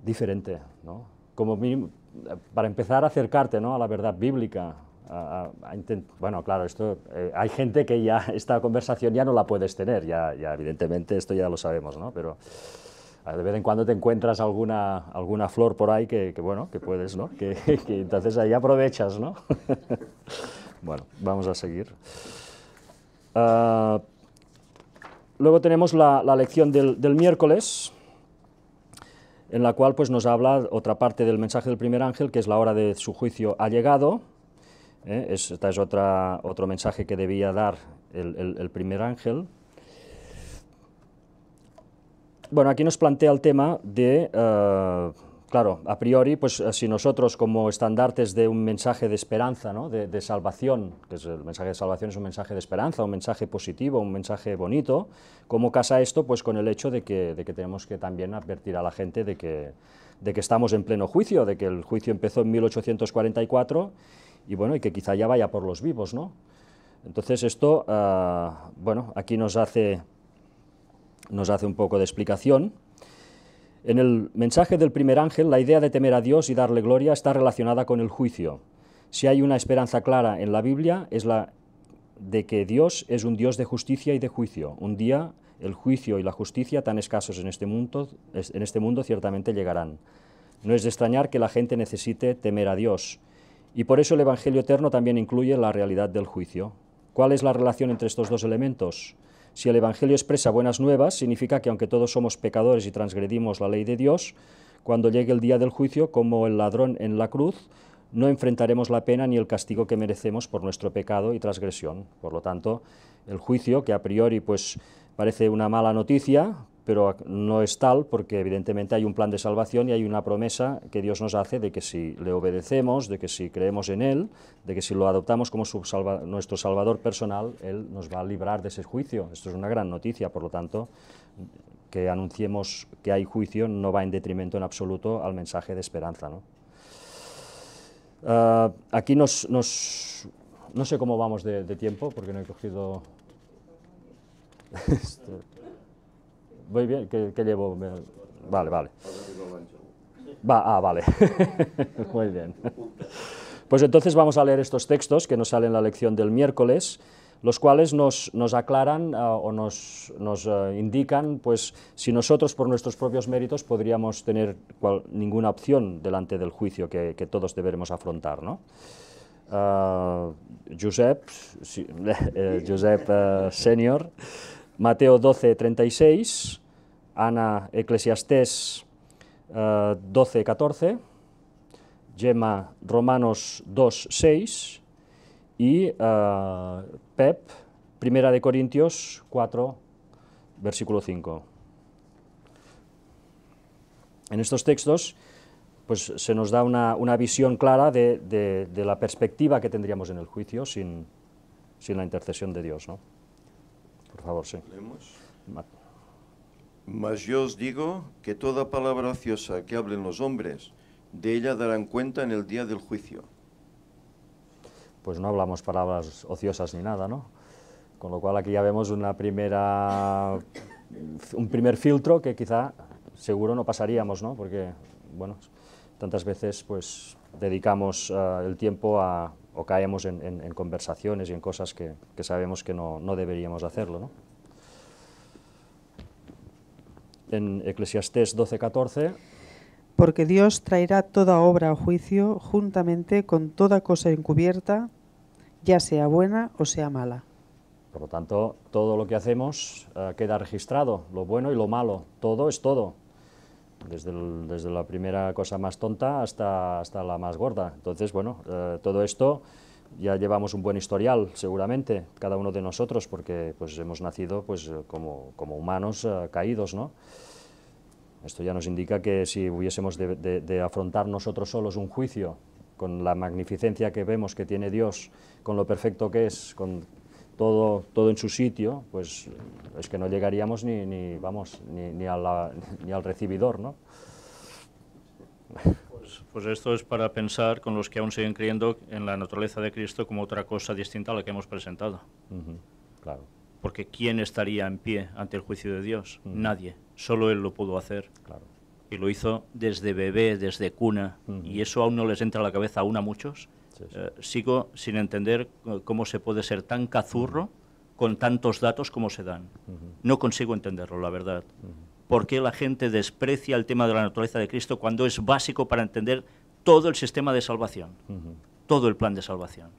diferente, ¿no? como para empezar a acercarte ¿no? a la verdad bíblica. bueno, claro, esto eh, hay gente que ya esta conversación ya no la puedes tener, ya, ya evidentemente esto ya lo sabemos, ¿no? Pero de vez en cuando te encuentras alguna, alguna flor por ahí que, bueno, que puedes, ¿no? Que, entonces ahí aprovechas, ¿no? bueno, vamos a seguir. Ah, luego tenemos la, la lección del, del miércoles en la cual pues, nos habla otra parte del mensaje del primer ángel, que es la hora de su juicio ha llegado. Este es otra, otro mensaje que debía dar el, primer ángel. Bueno, aquí nos plantea el tema de... Eh, Claro, a priori, pues eh, si nosotros como estandartes de un mensaje de esperanza, ¿no? de, salvación, que es el mensaje de salvación es un mensaje de esperanza, un mensaje positivo, un mensaje bonito, ¿cómo casa esto? Pues con el hecho de que, tenemos que también advertir a la gente de que, estamos en pleno juicio, de que el juicio empezó en 1844 y bueno, y que quizá ya vaya por los vivos, ¿no? Entonces esto, ah, bueno, aquí nos hace, nos hace un poco de explicación. En el mensaje del primer ángel, la idea de temer a Dios y darle gloria está relacionada con el juicio. Si hay una esperanza clara en la Biblia, es la de que Dios es un Dios de justicia y de juicio. Un día el juicio y la justicia, tan escasos en este mundo, en este mundo ciertamente llegarán. No es de extrañar que la gente necesite temer a Dios. Y por eso el Evangelio Eterno también incluye la realidad del juicio. ¿Cuál es la relación entre estos dos elementos? Si el Evangelio expresa buenas nuevas, significa que aunque todos somos pecadores y transgredimos la ley de Dios, cuando llegue el día del juicio, como el ladrón en la cruz, no enfrentaremos la pena ni el castigo que merecemos por nuestro pecado y transgresión. Por lo tanto, el juicio, que a priori pues, parece una mala noticia, pero no es tal porque evidentemente hay un plan de salvación y hay una promesa que Dios nos hace de que si le obedecemos, de que si creemos en Él, de que si lo adoptamos como nuestro Salvador personal, Él nos va a librar de ese juicio. Esto es una gran noticia, por lo tanto, que anunciemos que hay juicio no va en detrimento en absoluto al mensaje de esperanza. Ah, aquí nos, No sé cómo vamos de tiempo, porque no he cogido... bien, que, llevo... Vale, vale. Va, ah, vale. Muy bien. Pues entonces vamos a leer estos textos que nos salen en la lección del miércoles, los cuales nos, aclaran ah, o nos, nos ah, indican pues, si nosotros por nuestros propios méritos podríamos tener ninguna opción delante del juicio que, todos deberemos afrontar. ¿no? Ah, Josep, eh, Josep eh, Senior, Mateo 12, 36. Ana Eclesiastés 12, 14, Yema Romanos 2, 6 y eh, Pep, 1 de Corintios 4, versículo 5. En estos textos pues, se nos da una, visión clara de, la perspectiva que tendríamos en el juicio sin, la intercesión de Dios. Por favor, sí. Mas yo os digo que toda palabra ociosa que hablen los hombres, de ella darán cuenta en el día del juicio. Pues no hablamos palabras ociosas ni nada, ¿no? Con lo cual aquí ya vemos una primera, un primer filtro que quizá seguro no pasaríamos, ¿no? Porque, bueno, tantas veces pues dedicamos eh, el tiempo a, o caemos en, conversaciones y en cosas que, sabemos que no, no deberíamos hacerlo, ¿no? en Eclesiastés 12:14. Porque Dios traerá toda obra a juicio juntamente con toda cosa encubierta, ya sea buena o sea mala. Por lo tanto, todo lo que hacemos eh, queda registrado, lo bueno y lo malo, todo es todo, desde, la primera cosa más tonta hasta, hasta la más gorda. Entonces, bueno, eh, todo esto ya llevamos un buen historial, seguramente, cada uno de nosotros, porque pues, hemos nacido pues, como, como humanos eh, caídos, ¿no? Esto ya nos indica que si hubiésemos de, afrontar nosotros solos un juicio, con la magnificencia que vemos que tiene Dios, con lo perfecto que es, con todo, todo en su sitio, pues es que no llegaríamos ni, ni vamos, ni, ni, ni al recibidor, ¿no? Pues, pues, esto es para pensar con los que aún siguen creyendo en la naturaleza de Cristo como otra cosa distinta a la que hemos presentado. claro. Porque ¿quién estaría en pie ante el juicio de Dios? Nadie. Solo Él lo pudo hacer. Claro. Y lo hizo desde bebé, desde cuna. Y eso aún no les entra a la cabeza aún a muchos. Eh, sigo sin entender cómo se puede ser tan cazurro con tantos datos como se dan. No consigo entenderlo, la verdad por qué la gente desprecia el tema de la naturaleza de Cristo cuando es básico para entender todo el sistema de salvación, todo el plan de salvación.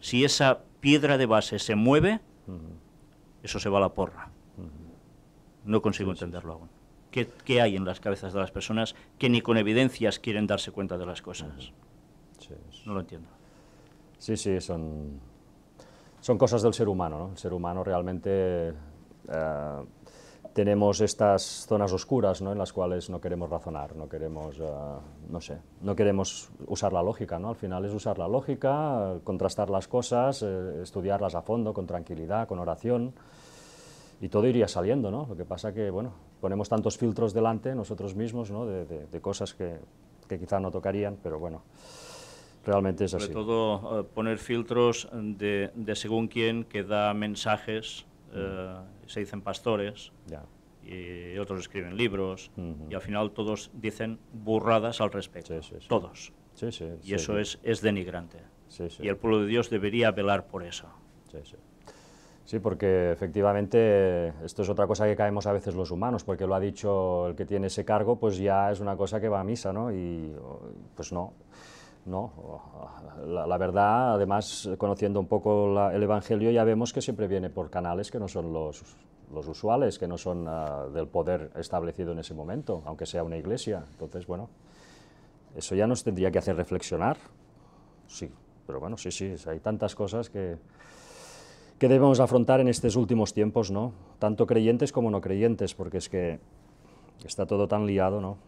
Si esa piedra de base se mueve, eso se va a la porra. No consigo entenderlo aún. ¿Qué, hay en las cabezas de las personas que ni con evidencias quieren darse cuenta de las cosas? No lo entiendo. Sí, sí, son, son cosas del ser humano. ¿no? El ser humano realmente... Eh, tenemos estas zonas oscuras ¿no? en las cuales no queremos razonar, no queremos, eh, no sé, no queremos usar la lógica, ¿no? Al final es usar la lógica, contrastar las cosas, eh, estudiarlas a fondo, con tranquilidad, con oración, y todo iría saliendo, ¿no? Lo que pasa que, bueno, ponemos tantos filtros delante nosotros mismos, ¿no? De, cosas que, que quizá no tocarían, pero bueno realmente es así. Sobre todo eh, poner filtros de, según quién que da mensajes mm. eh, se dicen pastores, y otros escriben libros, y al final todos dicen burradas al respecto, todos. y eso Es, es denigrante. Y el pueblo de Dios debería velar por eso. Sí, porque efectivamente esto es otra cosa que caemos a veces los humanos, porque lo ha dicho el que tiene ese cargo, pues ya es una cosa que va a misa, ¿no? Y oh, pues no, no, la, verdad, además, conociendo un poco el Evangelio, ya vemos que siempre viene por canales que no son los, usuales, que no son ah, del poder establecido en ese momento, aunque sea una iglesia. Entonces, bueno, eso ya nos tendría que hacer reflexionar. Sí, pero bueno, sí, sí, hay tantas cosas que, que debemos afrontar en estos últimos tiempos, ¿no? Tanto creyentes como no creyentes, porque es que está todo tan liado, ¿no?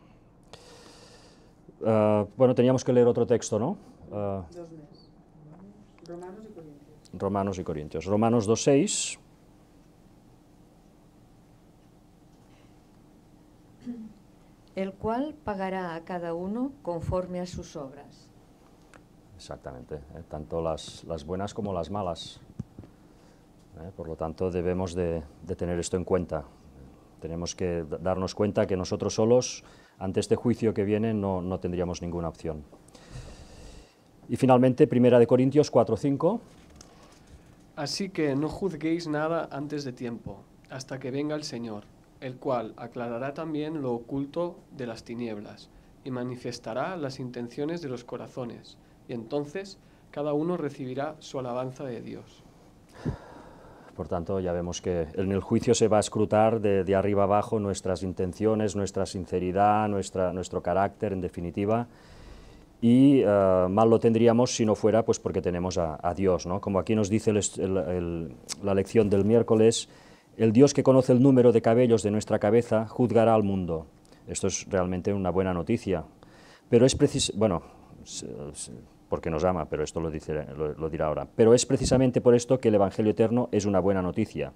Ah, bueno, teníamos que leer otro texto, ¿no? Ah, Romanos y Corintios. Romanos y Corintios. 2.6. El cual pagará a cada uno conforme a sus obras. Exactamente, ¿eh? tanto las, buenas como las malas. ¿eh? Por lo tanto, debemos de tener esto en cuenta. Tenemos que darnos cuenta que nosotros solos ante este juicio que viene no, no tendríamos ninguna opción. Y finalmente, Primera de Corintios 4.5. Así que no juzguéis nada antes de tiempo, hasta que venga el Señor, el cual aclarará también lo oculto de las tinieblas y manifestará las intenciones de los corazones, y entonces cada uno recibirá su alabanza de Dios. Por tanto, ya vemos que en el juicio se va a escrutar de, arriba abajo nuestras intenciones, nuestra sinceridad, nuestra, nuestro carácter, en definitiva, y eh, mal lo tendríamos si no fuera pues porque tenemos a, Dios. ¿no? Como aquí nos dice la lección del miércoles, el Dios que conoce el número de cabellos de nuestra cabeza juzgará al mundo. Esto es realmente una buena noticia. Pero es preciso, bueno, porque nos ama, pero esto lo, dirá ahora. Pero es precisamente por esto que el Evangelio Eterno es una buena noticia.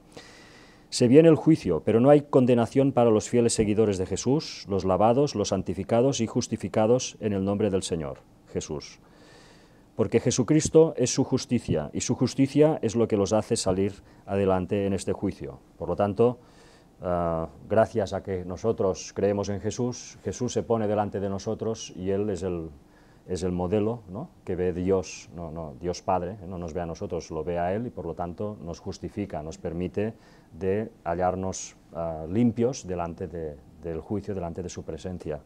Se viene el juicio, pero no hay condenación para los fieles seguidores de Jesús, los lavados, los santificados y justificados en el nombre del Señor, Jesús. Porque Jesucristo es su justicia y su justicia es lo que los hace salir adelante en este juicio. Por lo tanto, ah, gracias a que nosotros creemos en Jesús, Jesús se pone delante de nosotros y Él es el es el modelo ¿no? que ve Dios, no, no, Dios Padre, ¿eh? no nos ve a nosotros, lo ve a Él y por lo tanto nos justifica, nos permite de hallarnos ah, limpios delante del juicio, delante de su presencia.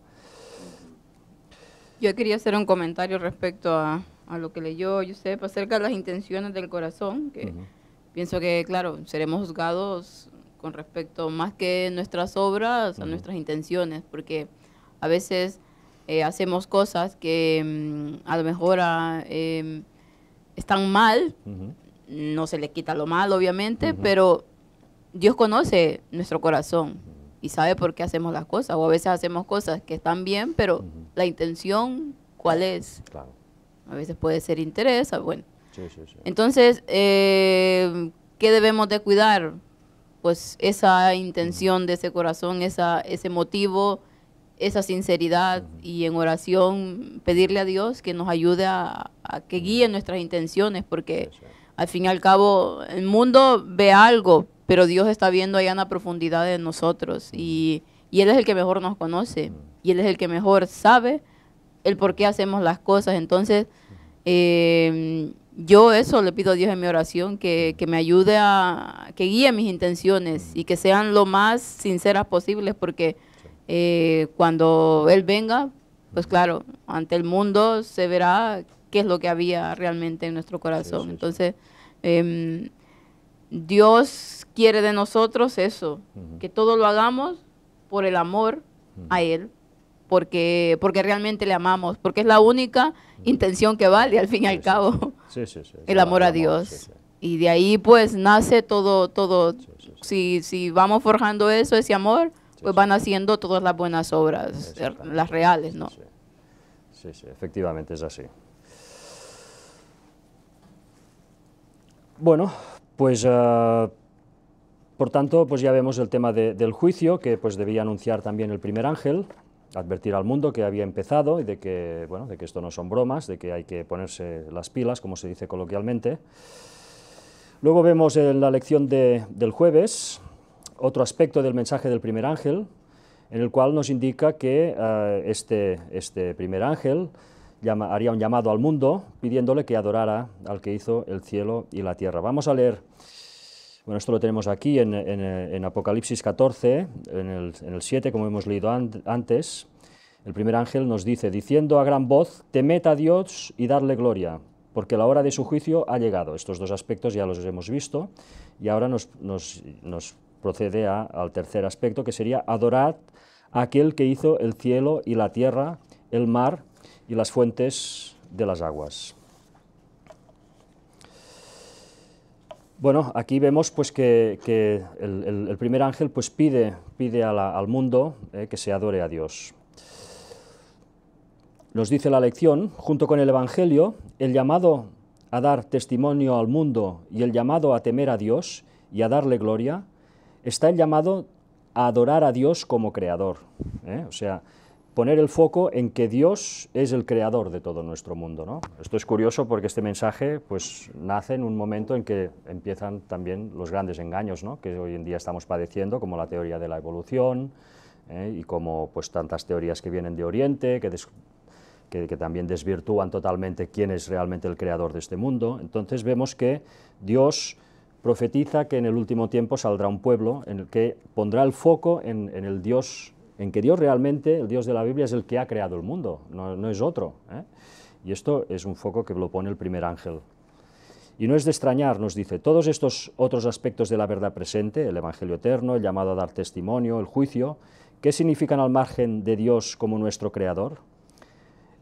Yo quería hacer un comentario respecto a, lo que leyó Josep acerca de las intenciones del corazón, que pienso que, claro, seremos juzgados con respecto más que nuestras obras, a nuestras intenciones, porque a veces eh, hacemos cosas que mm, a lo mejor ah, em, están mal, no se le quita lo mal, obviamente, pero Dios conoce nuestro corazón y sabe por qué hacemos las cosas. O a veces hacemos cosas que están bien, pero la intención, ¿cuál es? A veces puede ser interés, ah, bueno. Entonces, eh, ¿qué debemos de cuidar? Pues esa intención de ese corazón, esa, ese motivo esa sinceridad y en oración pedirle a Dios que nos ayude a, que guíe nuestras intenciones, porque al fin y al cabo el mundo ve algo, pero Dios está viendo allá en la profundidad de nosotros y, Él es el que mejor nos conoce y Él es el que mejor sabe el por qué hacemos las cosas. Entonces, em, yo eso le pido a Dios en mi oración, que, que, me ayude a, que guíe mis intenciones y que sean lo más sinceras posibles, porque eh, cuando Él venga, pues claro, ante el mundo se verá qué es lo que había realmente en nuestro corazón. Entonces, em, Dios quiere de nosotros eso, que todo lo hagamos por el amor a Él, porque, porque realmente le amamos, porque es la única intención que vale al fin y al cabo, el amor a Dios. Y de ahí pues nace todo, todo, si, si vamos forjando eso, ese amor, pues van haciendo todas las buenas obras, las reales, ¿no? Sí. sí, efectivamente es así. Bueno, pues eh, por tanto, pues ya vemos el tema del juicio, que pues debía anunciar también el primer ángel, advertir al mundo que había empezado y de que, bueno, de que esto no son bromas, de que hay que ponerse las pilas, como se dice coloquialmente. Luego vemos en eh, la lección de, del jueves, otro aspecto del mensaje del primer ángel, en el cual nos indica que eh, este, este primer ángel haría un llamado al mundo pidiéndole que adorara al que hizo el cielo y la tierra. Vamos a leer, bueno, esto lo tenemos aquí en, en, Apocalipsis 14, en el, en el, 7, como hemos leído antes. El primer ángel nos dice, diciendo a gran voz, temed a Dios y darle gloria, porque la hora de su juicio ha llegado. Estos dos aspectos ya los hemos visto y ahora nos, nos, nos procede al tercer aspecto, que sería adorad a aquel que hizo el cielo y la tierra, el mar y las fuentes de las aguas. Bueno, aquí vemos pues, que, el, primer ángel pues, pide, pide al mundo eh, que se adore a Dios. Nos dice la lección, junto con el Evangelio, el llamado a dar testimonio al mundo y el llamado a temer a Dios y a darle gloria está el llamado a adorar a Dios como creador. ¿eh? O sea, poner el foco en que Dios es el creador de todo nuestro mundo. Esto es curioso porque este mensaje pues, nace en un momento en que empiezan también los grandes engaños que hoy en día estamos padeciendo, como la teoría de la evolución ¿eh? y como pues, tantas teorías que vienen de Oriente, que, que también desvirtúan totalmente quién es realmente el creador de este mundo. Entonces vemos que Dios profetiza que en el último tiempo saldrá un pueblo en el que pondrá el foco en, el Dios, en que Dios realmente, el Dios de la Biblia, es el que ha creado el mundo, no, es otro. ¿eh? Y esto es un foco que lo pone el primer ángel. Y no es de extrañar, nos dice, todos estos otros aspectos de la verdad presente, el Evangelio eterno, el llamado a dar testimonio, el juicio, ¿qué significan al margen de Dios como nuestro Creador?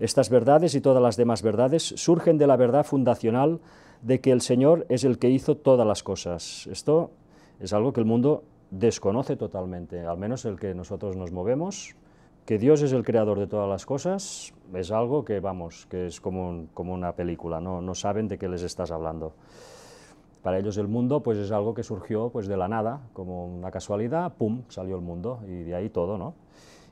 Estas verdades y todas las demás verdades surgen de la verdad fundacional de que el Señor es el que hizo todas las cosas. Esto es algo que el mundo desconoce totalmente, al menos el que nosotros nos movemos, que Dios es el creador de todas las cosas, es algo que, vamos, que es como, como una película, no, no saben de qué les estás hablando. Para ellos el mundo pues es algo que surgió pues de la nada, como una casualidad, pum, salió el mundo y de ahí todo, ¿no?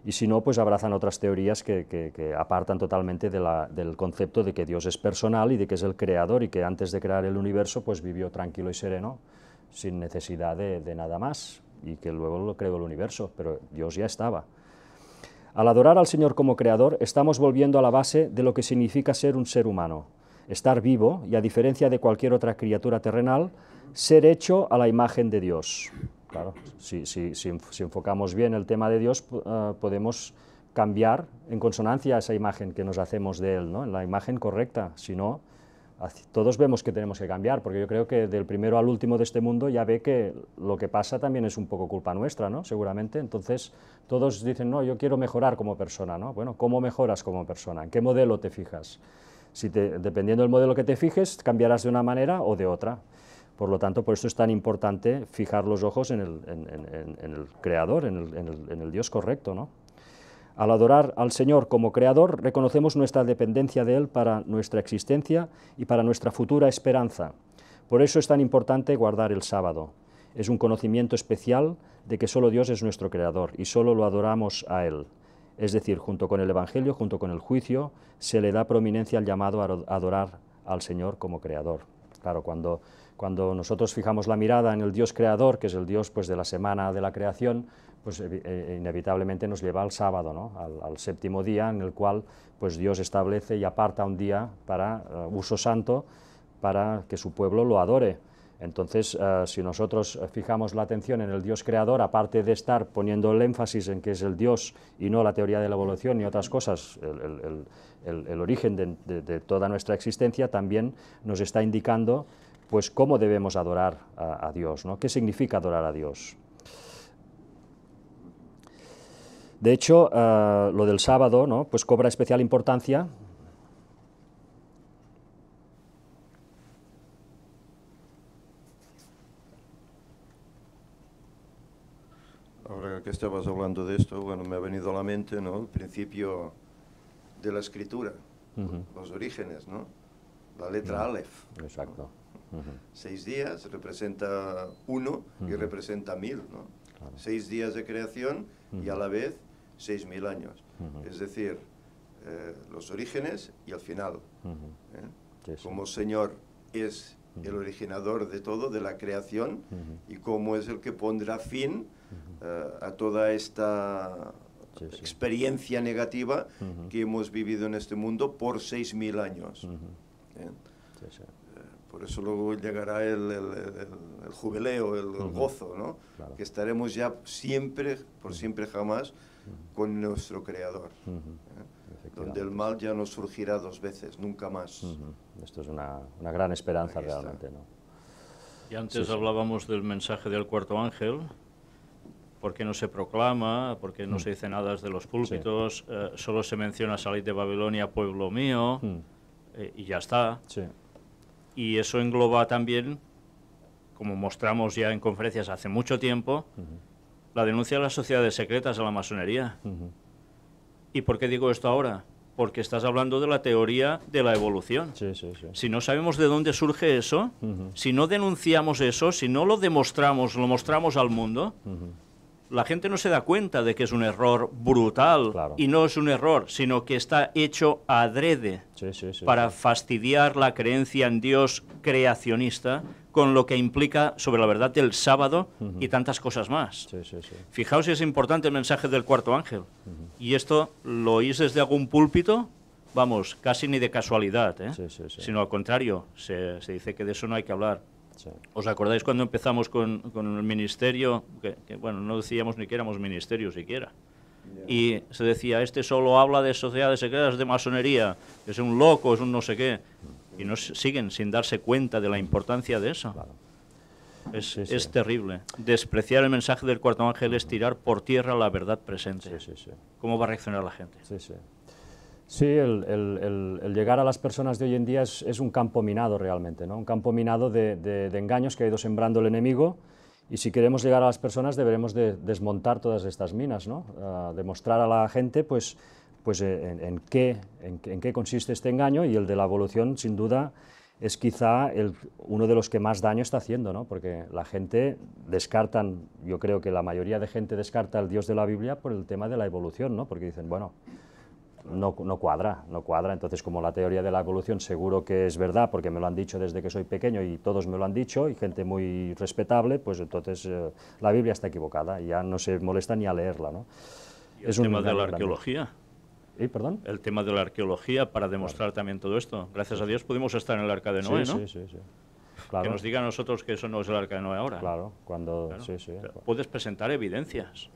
y si no, pues abrazan otras teorías que, apartan totalmente del concepto de que Dios es personal y de que es el creador y que antes de crear el universo pues vivió tranquilo y sereno, sin necesidad de nada más y que luego lo creó el universo, pero Dios ya estaba. Al adorar al Señor como creador, estamos volviendo a la base de lo que significa ser un ser humano, estar vivo y, a diferencia de cualquier otra criatura terrenal, ser hecho a la imagen de Dios. Claro, si, enfocamos bien el tema de Dios, eh, podemos cambiar en consonancia esa imagen que nos hacemos de Él, ¿no? en la imagen correcta. Si no, todos vemos que tenemos que cambiar, porque yo creo que del primero al último de este mundo ya ve que lo que pasa también es un poco culpa nuestra, ¿no? seguramente. Entonces todos dicen, no, yo quiero mejorar como persona. ¿no? Bueno, ¿cómo mejoras como persona? ¿En qué modelo te fijas? Si dependiendo del modelo que te fijes, cambiarás de una manera o de otra. Por lo tanto, por eso es tan importante fijar los ojos en el, Creador, en el, Dios correcto. ¿no? Al adorar al Señor como Creador, reconocemos nuestra dependencia de Él para nuestra existencia y para nuestra futura esperanza. Por eso es tan importante guardar el sábado. Es un conocimiento especial de que solo Dios es nuestro Creador y solo lo adoramos a Él. Es decir, junto con el Evangelio, junto con el juicio, se le da prominencia al llamado a adorar al Señor como Creador. Claro, cuando cuando nosotros fijamos la mirada en el Dios creador, que es el Dios pues, de la semana de la creación, pues eh, eh, inevitablemente nos lleva al sábado, ¿no? al, séptimo día en el cual pues, Dios establece y aparta un día para eh, uso santo, para que su pueblo lo adore. Entonces, si nosotros fijamos la atención en el Dios creador, aparte de estar poniendo el énfasis en que es el Dios y no la teoría de la evolución ni otras cosas, el, origen de toda nuestra existencia, también nos está indicando pues cómo debemos adorar a, Dios, ¿no? ¿Qué significa adorar a Dios? De hecho, eh, lo del sábado, ¿no? Pues cobra especial importancia. Ahora que estabas hablando de esto, bueno, me ha venido a la mente, ¿no? El principio de la escritura, los orígenes, ¿no? La letra Aleph. Exacto. Seis días representa uno y representa mil, ¿no? Seis días de creación y a la vez seis mil años. Es decir, eh, los orígenes y el final. ¿eh? Como Señor es el originador de todo, de la creación, y como es el que pondrá fin eh, a toda esta experiencia negativa que hemos vivido en este mundo por seis mil años. Por eso luego llegará el, jubileo, el, gozo, ¿no? Que estaremos ya siempre, por siempre jamás, con nuestro Creador. ¿eh? Donde el mal ya no surgirá dos veces, nunca más. Esto es una, gran esperanza realmente, ¿no? Y antes hablábamos del mensaje del cuarto ángel, por qué no se proclama, por qué no mm. se dice nada de los púlpitos, eh, solo se menciona salir de Babilonia, pueblo mío, mm. eh, y ya está. Sí y eso engloba también, como mostramos ya en conferencias hace mucho tiempo, la denuncia de las sociedades secretas a la masonería. ¿Y por qué digo esto ahora? Porque estás hablando de la teoría de la evolución. Si no sabemos de dónde surge eso, si no denunciamos eso, si no lo demostramos, lo mostramos al mundo, la gente no se da cuenta de que es un error brutal y no es un error, sino que está hecho adrede para fastidiar la creencia en Dios creacionista con lo que implica sobre la verdad del sábado y tantas cosas más. Fijaos si es importante el mensaje del cuarto ángel. Y esto lo oís desde algún púlpito, vamos, casi ni de casualidad, ¿eh? sino al contrario, se dice que de eso no hay que hablar. ¿Os acordáis cuando empezamos con, el ministerio? Que, bueno, no decíamos ni que éramos ministerio siquiera. Y se decía, este solo habla de sociedades secretas, de masonería, es un loco, es un no sé qué. Y nos siguen sin darse cuenta de la importancia de eso. Es, terrible. Despreciar el mensaje del cuarto ángel es tirar por tierra la verdad presente. ¿Cómo va a reaccionar la gente? Sí, sí. Sí, el, llegar a las personas de hoy en día es, un campo minado realmente, ¿no? un campo minado de, engaños que ha ido sembrando el enemigo y si queremos llegar a las personas deberemos de desmontar todas estas minas, ¿no? demostrar a la gente pues, pues eh, en, qué, en, qué, consiste este engaño y el de la evolución sin duda es quizá uno de los que más daño está haciendo, porque la gente descartan, yo creo que la mayoría de gente descarta al Dios de la Biblia por el tema de la evolución, ¿no? porque dicen, bueno, no, cuadra, no cuadra. Entonces, como la teoría de la evolución seguro que es verdad, porque me lo han dicho desde que soy pequeño y todos me lo han dicho, y gente muy respetable, pues entonces eh, la Biblia está equivocada, ya no se molesta ni a leerla. ¿no? ¿Y el tema de la arqueología? ¿Eh, perdón? El tema de la arqueología para demostrar también todo esto. Gracias a Dios pudimos estar en el Arca de Noé, ¿no? Sí, sí, sí que nos diga a nosotros que eso no es el arca de Noé ahora. Claro, cuando. Puedes presentar evidencias.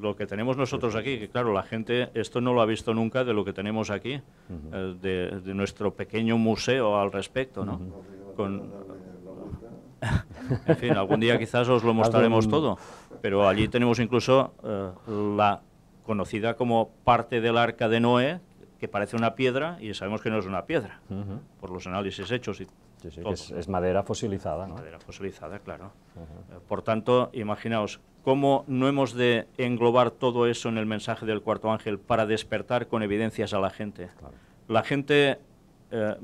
lo que tenemos nosotros aquí, que claro, la gente esto no lo ha visto nunca de lo que tenemos aquí, eh, de, nuestro pequeño museo al respecto, ¿no? Con, en fin, algún día quizás os lo mostraremos todo, pero allí tenemos incluso eh, la conocida como parte del arca de Noé, que parece una piedra y sabemos que no es una piedra, por los análisis hechos y es, madera fosilizada. ¿no? Madera fosilizada, claro. Eh, por tanto, imaginaos, ¿cómo no hemos de englobar todo eso en el mensaje del cuarto ángel para despertar con evidencias a la gente? La gente, eh,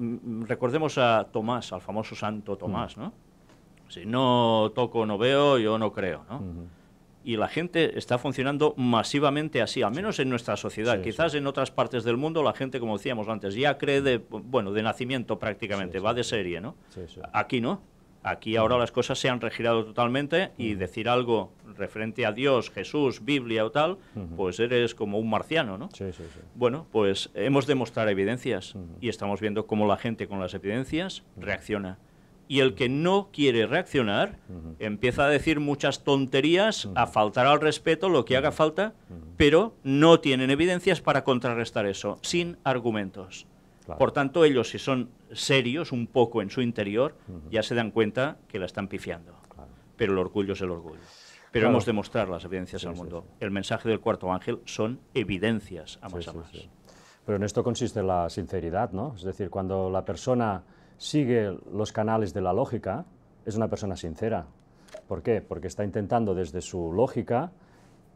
recordemos a Tomás, al famoso santo Tomás, ¿no? Si no toco, no veo, yo no creo, ¿no? y la gente está funcionando masivamente así, al menos en nuestra sociedad. Quizás en otras partes del mundo la gente, como decíamos antes, ya cree de, bueno, de nacimiento prácticamente, va de serie, ¿no? Aquí no. Aquí ahora las cosas se han regirado totalmente y decir algo referente a Dios, Jesús, Biblia o tal, pues eres como un marciano, ¿no? Bueno, pues hemos de mostrar evidencias y estamos viendo cómo la gente con las evidencias reacciona y el que no quiere reaccionar empieza a decir muchas tonterías, a faltar al respeto, lo que haga falta, pero no tienen evidencias para contrarrestar eso, sin argumentos. Por tanto, ellos si son serios un poco en su interior, ya se dan cuenta que la están pifiando. Pero el orgullo es el orgullo. Pero hemos de mostrar las evidencias al mundo. El mensaje del cuarto ángel son evidencias a más a más. Pero en esto consiste la sinceridad, ¿no? Es decir, cuando la persona sigue los canales de la lógica, es una persona sincera. ¿Por qué? Porque está intentando desde su lógica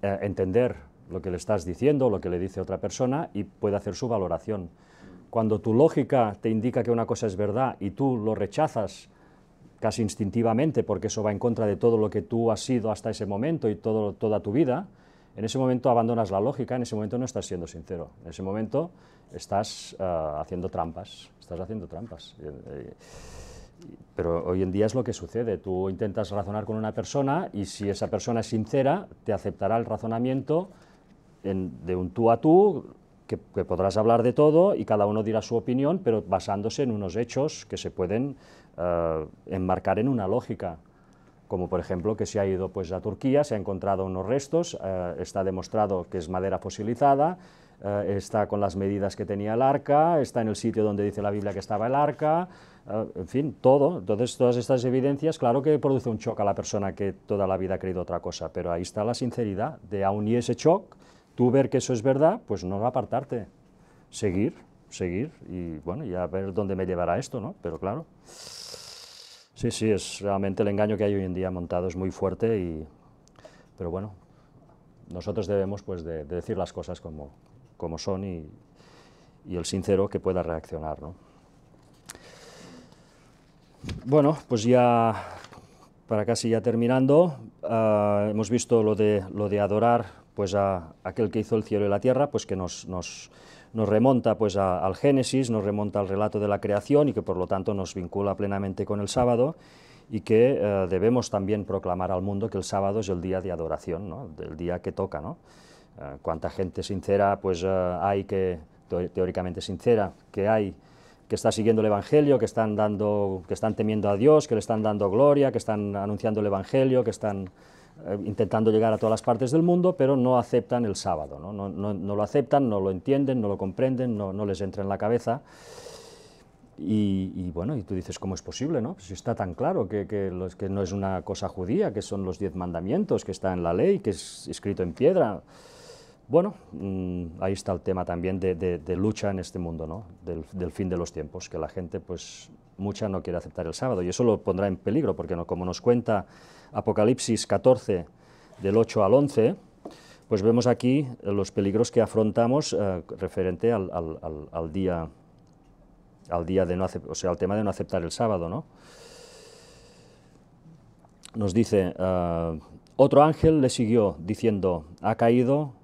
eh, entender lo que le estás diciendo, lo que le dice otra persona y puede hacer su valoración. Cuando tu lógica te indica que una cosa es verdad y tú lo rechazas casi instintivamente porque eso va en contra de todo lo que tú has sido hasta ese momento y todo, toda tu vida, en ese momento abandonas la lógica, en ese momento no estás siendo sincero, en ese momento estás eh, haciendo trampas estás haciendo trampas. Eh, eh, pero hoy en día es lo que sucede. Tú intentas razonar con una persona y si esa persona es sincera, te aceptará el razonamiento de un tú a tú, que, podrás hablar de todo y cada uno dirá su opinión, pero basándose en unos hechos que se pueden eh, enmarcar en una lógica. Como por ejemplo que se ha ido pues, a Turquía, se ha encontrado unos restos, está demostrado que es madera fosilizada, eh, está con las medidas que tenía el arca, está en el sitio donde dice la Biblia que estaba el arca, eh, en fin, todo. Entonces, todas estas evidencias, claro que produce un shock a la persona que toda la vida ha creído otra cosa, pero ahí está la sinceridad de aún y ese shock, tú ver que eso es verdad, pues no va a apartarte, seguir, seguir y bueno, ya ver dónde me llevará esto, ¿no? Pero claro. Sí, sí, es realmente el engaño que hay hoy en día montado es muy fuerte y pero bueno, nosotros debemos pues de decir las cosas como, como son y, el sincero que pueda reaccionar. Bueno, pues ya para casi ya terminando, ah, hemos visto lo de, lo de adorar pues a aquel que hizo el cielo y la tierra, pues que nos, remonta pues al Génesis, nos remonta al relato de la creación y que por lo tanto nos vincula plenamente con el sábado y que eh, debemos también proclamar al mundo que el sábado es el día de adoración, ¿no? el día que toca. ¿no? cuánta eh, gente sincera pues eh, hay que, teóricamente sincera, que hay que está siguiendo el Evangelio, que están, dando, que están temiendo a Dios, que le están dando gloria, que están anunciando el Evangelio, que están eh, intentando llegar a todas las partes del mundo, pero no aceptan el sábado, ¿no? lo aceptan, no lo entienden, no lo comprenden, no, les entra en la cabeza. Y, bueno, y tú dices, ¿cómo es posible? No? Si está tan claro que, que no es una cosa judía, que son los diez mandamientos, que está en la ley, que es escrito en piedra. Bueno, mm, ahí está el tema también de, lucha en este mundo, ¿no? del, fin de los tiempos, que la gente, pues, mucha no quiere aceptar el sábado, y eso lo pondrá en peligro, porque como nos cuenta Apocalipsis 14, del 8 al 11, pues vemos aquí los peligros que afrontamos eh, referente al, día al día de no o sea, al tema de no aceptar el sábado, ¿no? Nos dice, eh, otro ángel le siguió diciendo, ha caído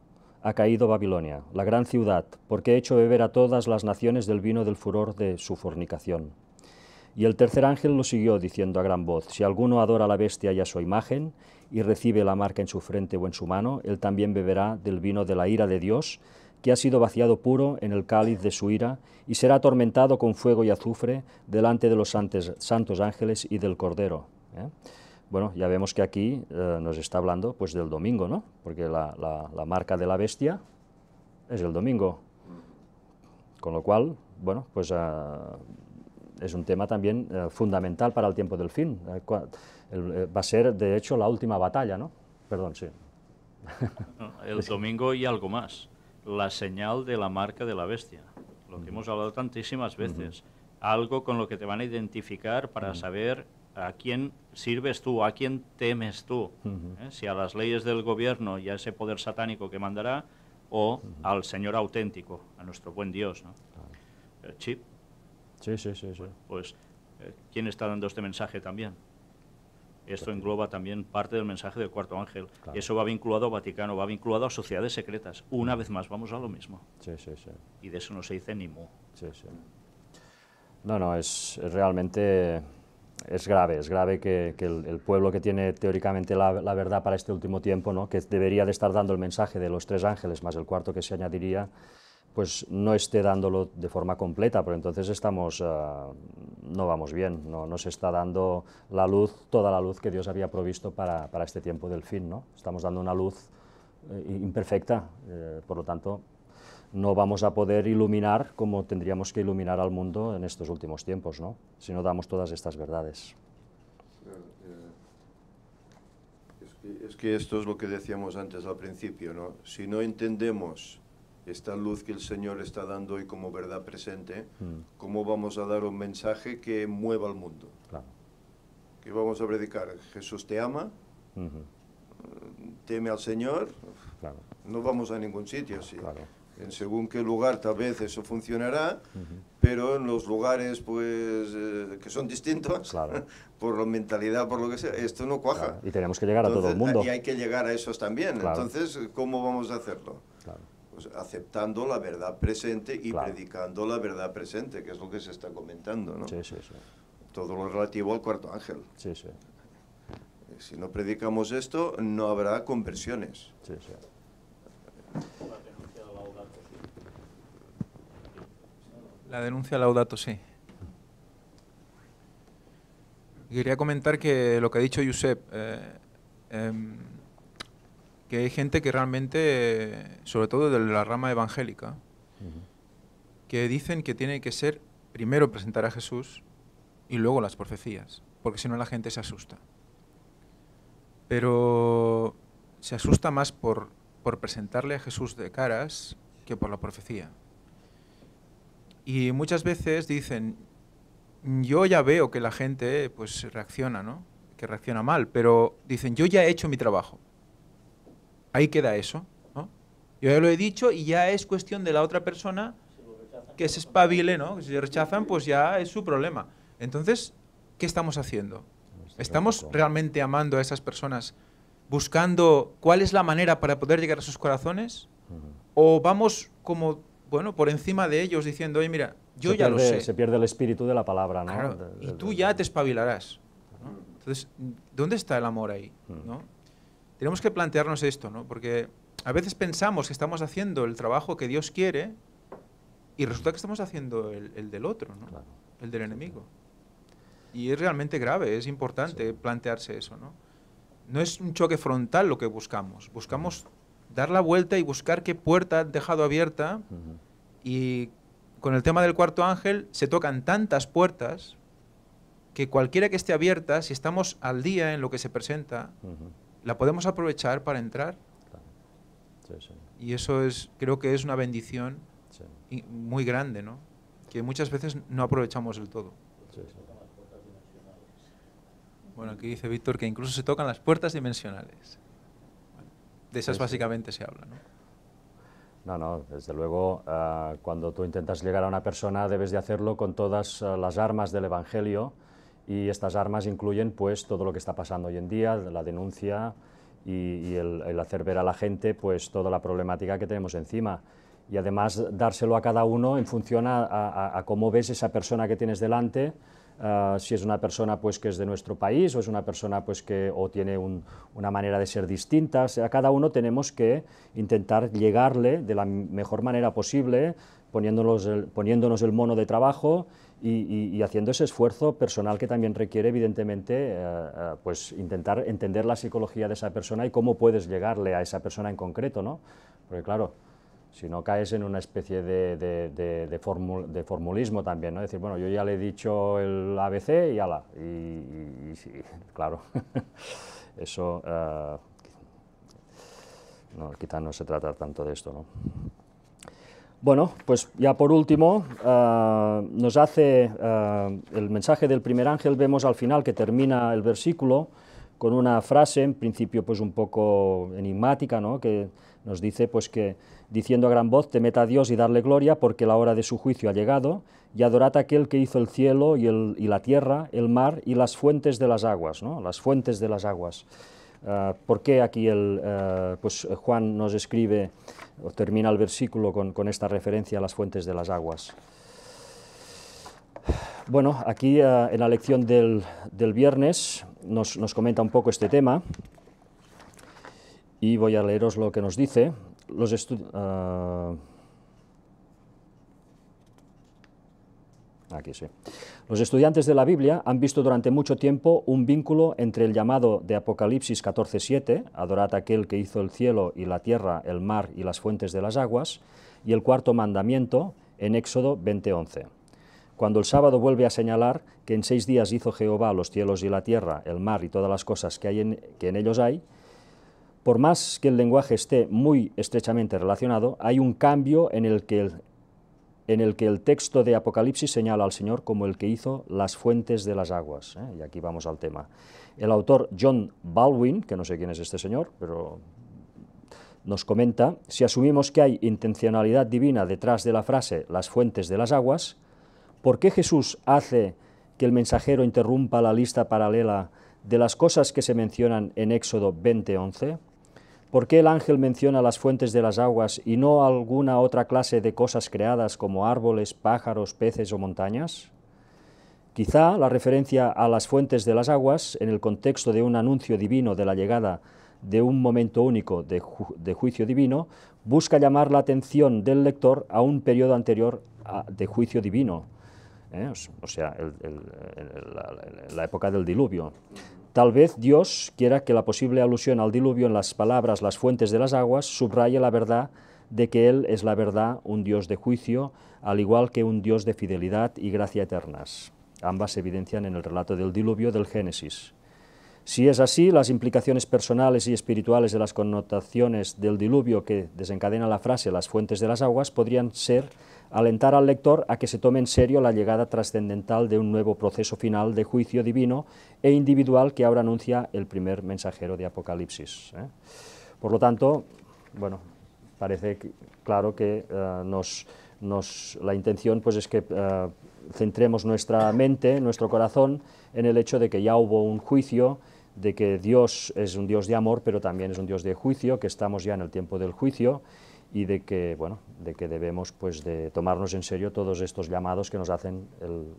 ha caído Babilonia, la gran ciudad, porque ha hecho beber a todas las naciones del vino del furor de su fornicación. Y el tercer ángel lo siguió diciendo a gran voz, Si alguno adora a la bestia y a su imagen, y recibe la marca en su frente o en su mano, él también beberá del vino de la ira de Dios, que ha sido vaciado puro en el cáliz de su ira, y será atormentado con fuego y azufre delante de los santos, ángeles y del Cordero. ¿eh? bueno, ya vemos que aquí eh, nos está hablando pues del domingo, ¿no? Porque la, marca de la bestia es el domingo. Con lo cual, bueno, pues eh, es un tema también eh, fundamental para el tiempo del fin. va a ser, de hecho, la última batalla, ¿no? Perdón, sí. el domingo y algo más. La señal de la marca de la bestia. Lo que hemos hablado tantísimas veces. Algo con lo que te van a identificar para saber a quién sirves tú, a quién temes tú, ¿eh? si a las leyes del gobierno y a ese poder satánico que mandará, o al Señor auténtico, a nuestro buen Dios. ¿no? Chip. Ah. Eh, sí, sí, sí. sí. pues, eh, ¿quién está dando este mensaje también? Esto pues engloba también parte del mensaje del cuarto ángel. Eso va vinculado a Vaticano, va vinculado a sociedades secretas. Una vez más, vamos a lo mismo. Sí, sí, sí. Y de eso no se dice ni mu. Sí, sí. No, no, es realmente es grave, es grave que, el, pueblo que tiene teóricamente la, verdad para este último tiempo, ¿no? que debería de estar dando el mensaje de los tres ángeles más el cuarto que se añadiría, pues no esté dándolo de forma completa, por entonces estamos, ah, no vamos bien, no, se está dando la luz, toda la luz que Dios había provisto para, este tiempo del fin, ¿no? estamos dando una luz eh, imperfecta, eh, por lo tanto no vamos a poder iluminar como tendríamos que iluminar al mundo en estos últimos tiempos, ¿no? si no damos todas estas verdades. Eh, es que, esto es lo que decíamos antes al principio, ¿no? Si no entendemos esta luz que el Señor está dando hoy como verdad presente, mm. ¿cómo vamos a dar un mensaje que mueva al mundo? Claro. vamos a predicar? ¿Jesús te ama? ¿Teme al Señor? No vamos a ningún sitio, sí. Claro en según qué lugar tal vez eso funcionará, pero en los lugares pues eh, que son distintos, por la mentalidad, por lo que sea, esto no cuaja. Y tenemos que llegar a todo el mundo. Y hay que llegar a esos también. Entonces, ¿cómo vamos a hacerlo? Pues aceptando la verdad presente y predicando la verdad presente, que es lo que se está comentando, ¿no? Todo lo relativo al cuarto ángel. Si no predicamos esto, no habrá conversiones. Sí, sí. La denuncia Laudato sí. Quería comentar que lo que ha dicho Josep, eh, em, que hay gente que realmente, sobre todo de la rama evangélica, que dicen que tiene que ser primero presentar a Jesús y luego las profecías, porque si no la gente se asusta. Pero se asusta más por presentarle a Jesús de caras que por la profecía. Y muchas veces dicen, yo ya veo que la gente pues reacciona, ¿no? Que reacciona mal, pero dicen, yo ya he hecho mi trabajo. Ahí queda eso, Yo ya lo he dicho y ya es cuestión de la otra persona que se espabile, ¿no? Que si rechazan, pues ya es su problema. Entonces, ¿qué estamos haciendo? ¿Estamos realmente amando a esas personas, buscando cuál es la manera para poder llegar a sus corazones? ¿O vamos como bueno, por encima de ellos diciendo, oye, mira, yo ya lo sé. Se pierde el espíritu de la palabra, ¿no? y tú ya te espabilarás. Entonces, ¿dónde está el amor ahí? Hmm. Tenemos que plantearnos esto, ¿no? Porque a veces pensamos que estamos haciendo el trabajo que Dios quiere y resulta que estamos haciendo el, del otro, ¿no? El del enemigo. Y es realmente grave, es importante plantearse eso, ¿no? No es un choque frontal lo que buscamos, buscamos dar la vuelta y buscar qué puerta han dejado abierta. Y con el tema del cuarto ángel se tocan tantas puertas que cualquiera que esté abierta, si estamos al día en lo que se presenta, la podemos aprovechar para entrar. Y eso es, creo que es una bendición muy grande, ¿no? Que muchas veces no aprovechamos del todo. Bueno, aquí dice Víctor que incluso se tocan las puertas dimensionales de esas básicamente se habla. ¿no? No, no, desde luego, eh, cuando tú intentas llegar a una persona debes de hacerlo con todas eh, las armas del Evangelio y estas armas incluyen pues todo lo que está pasando hoy en día, la denuncia y, el, hacer ver a la gente pues toda la problemática que tenemos encima y además dárselo a cada uno en función a cómo ves esa persona que tienes delante Ah, si es una persona pues que es de nuestro país o es una persona pues que o tiene una manera de ser distinta. a cada uno tenemos que intentar llegarle de la mejor manera posible, poniéndonos el, poniéndonos el mono de trabajo y, haciendo ese esfuerzo personal que también requiere evidentemente eh, eh, pues intentar entender la psicología de esa persona y cómo puedes llegarle a esa persona en concreto, ¿no? Porque claro si no caes en una especie de, de, de formulismo también, ¿no? Es decir, bueno, yo ya le he dicho el ABC y ala, y, y, claro, eso eh, no, quizá no se trata tanto de esto, ¿no? Bueno, pues ya por último, eh, nos hace eh, el mensaje del primer ángel, vemos al final que termina el versículo con una frase, en principio pues un poco enigmática, ¿no? Que, nos dice pues que diciendo a gran voz, temed a Dios y darle gloria, porque la hora de su juicio ha llegado, y adorad a aquel que hizo el cielo y, la tierra, el mar y las fuentes de las aguas, ¿no? las fuentes de las aguas. Ah, ¿Por qué aquí el, ah, pues Juan nos escribe, o termina el versículo con, esta referencia a las fuentes de las aguas? Bueno, aquí ah, en la lección del, viernes nos, nos comenta un poco este tema y voy a leeros lo que nos dice. Los ah, aquí Los estudiantes de la Biblia han visto durante mucho tiempo un vínculo entre el llamado de Apocalipsis 14.7, adorad aquel que hizo el cielo y la tierra, el mar y las fuentes de las aguas, y el cuarto mandamiento en Éxodo 20.11. Cuando el sábado vuelve a señalar que en seis días hizo Jehová los cielos y la tierra, el mar y todas las cosas que, hay que en ellos hay, por más que el lenguaje esté muy estrechamente relacionado, hay un cambio en el que el, texto de Apocalipsis señala al Señor como el que hizo las fuentes de las aguas. ¿eh? Y aquí vamos al tema. El autor John Baldwin, que no sé quién es este señor, pero nos comenta, si asumimos que hay intencionalidad divina detrás de la frase las fuentes de las aguas, ¿por qué Jesús hace que el mensajero interrumpa la lista paralela de las cosas que se mencionan en Éxodo 20:11? ¿Por qué el ángel menciona las fuentes de las aguas y no alguna otra clase de cosas creadas como árboles, pájaros, peces o montañas? Quizá la referencia a las fuentes de las aguas, en el contexto de un anuncio divino de la llegada de un momento único de, juicio divino, busca llamar la atención del lector a un periodo anterior de juicio divino, ¿eh? o sea, la, época del diluvio. Tal vez Dios quiera que la posible alusión al diluvio en las palabras las fuentes de las aguas subraye la verdad de que Él es la verdad, un Dios de juicio, al igual que un Dios de fidelidad y gracia eternas. Ambas se evidencian en el relato del diluvio del Génesis. Si es así, las implicaciones personales y espirituales de las connotaciones del diluvio que desencadena la frase las fuentes de las aguas podrían ser alentar al lector a que se tome en serio la llegada trascendental de un nuevo proceso final de juicio divino e individual que ahora anuncia el primer mensajero de Apocalipsis. ¿eh? Por lo tanto, bueno, parece claro que eh, nos, la intención pues, es que eh, centremos nuestra mente, nuestro corazón, en el hecho de que ya hubo un juicio de que Dios es un Dios de amor, pero también es un Dios de juicio, que estamos ya en el tiempo del juicio y de que, bueno, de que debemos pues, de tomarnos en serio todos estos llamados que nos, hacen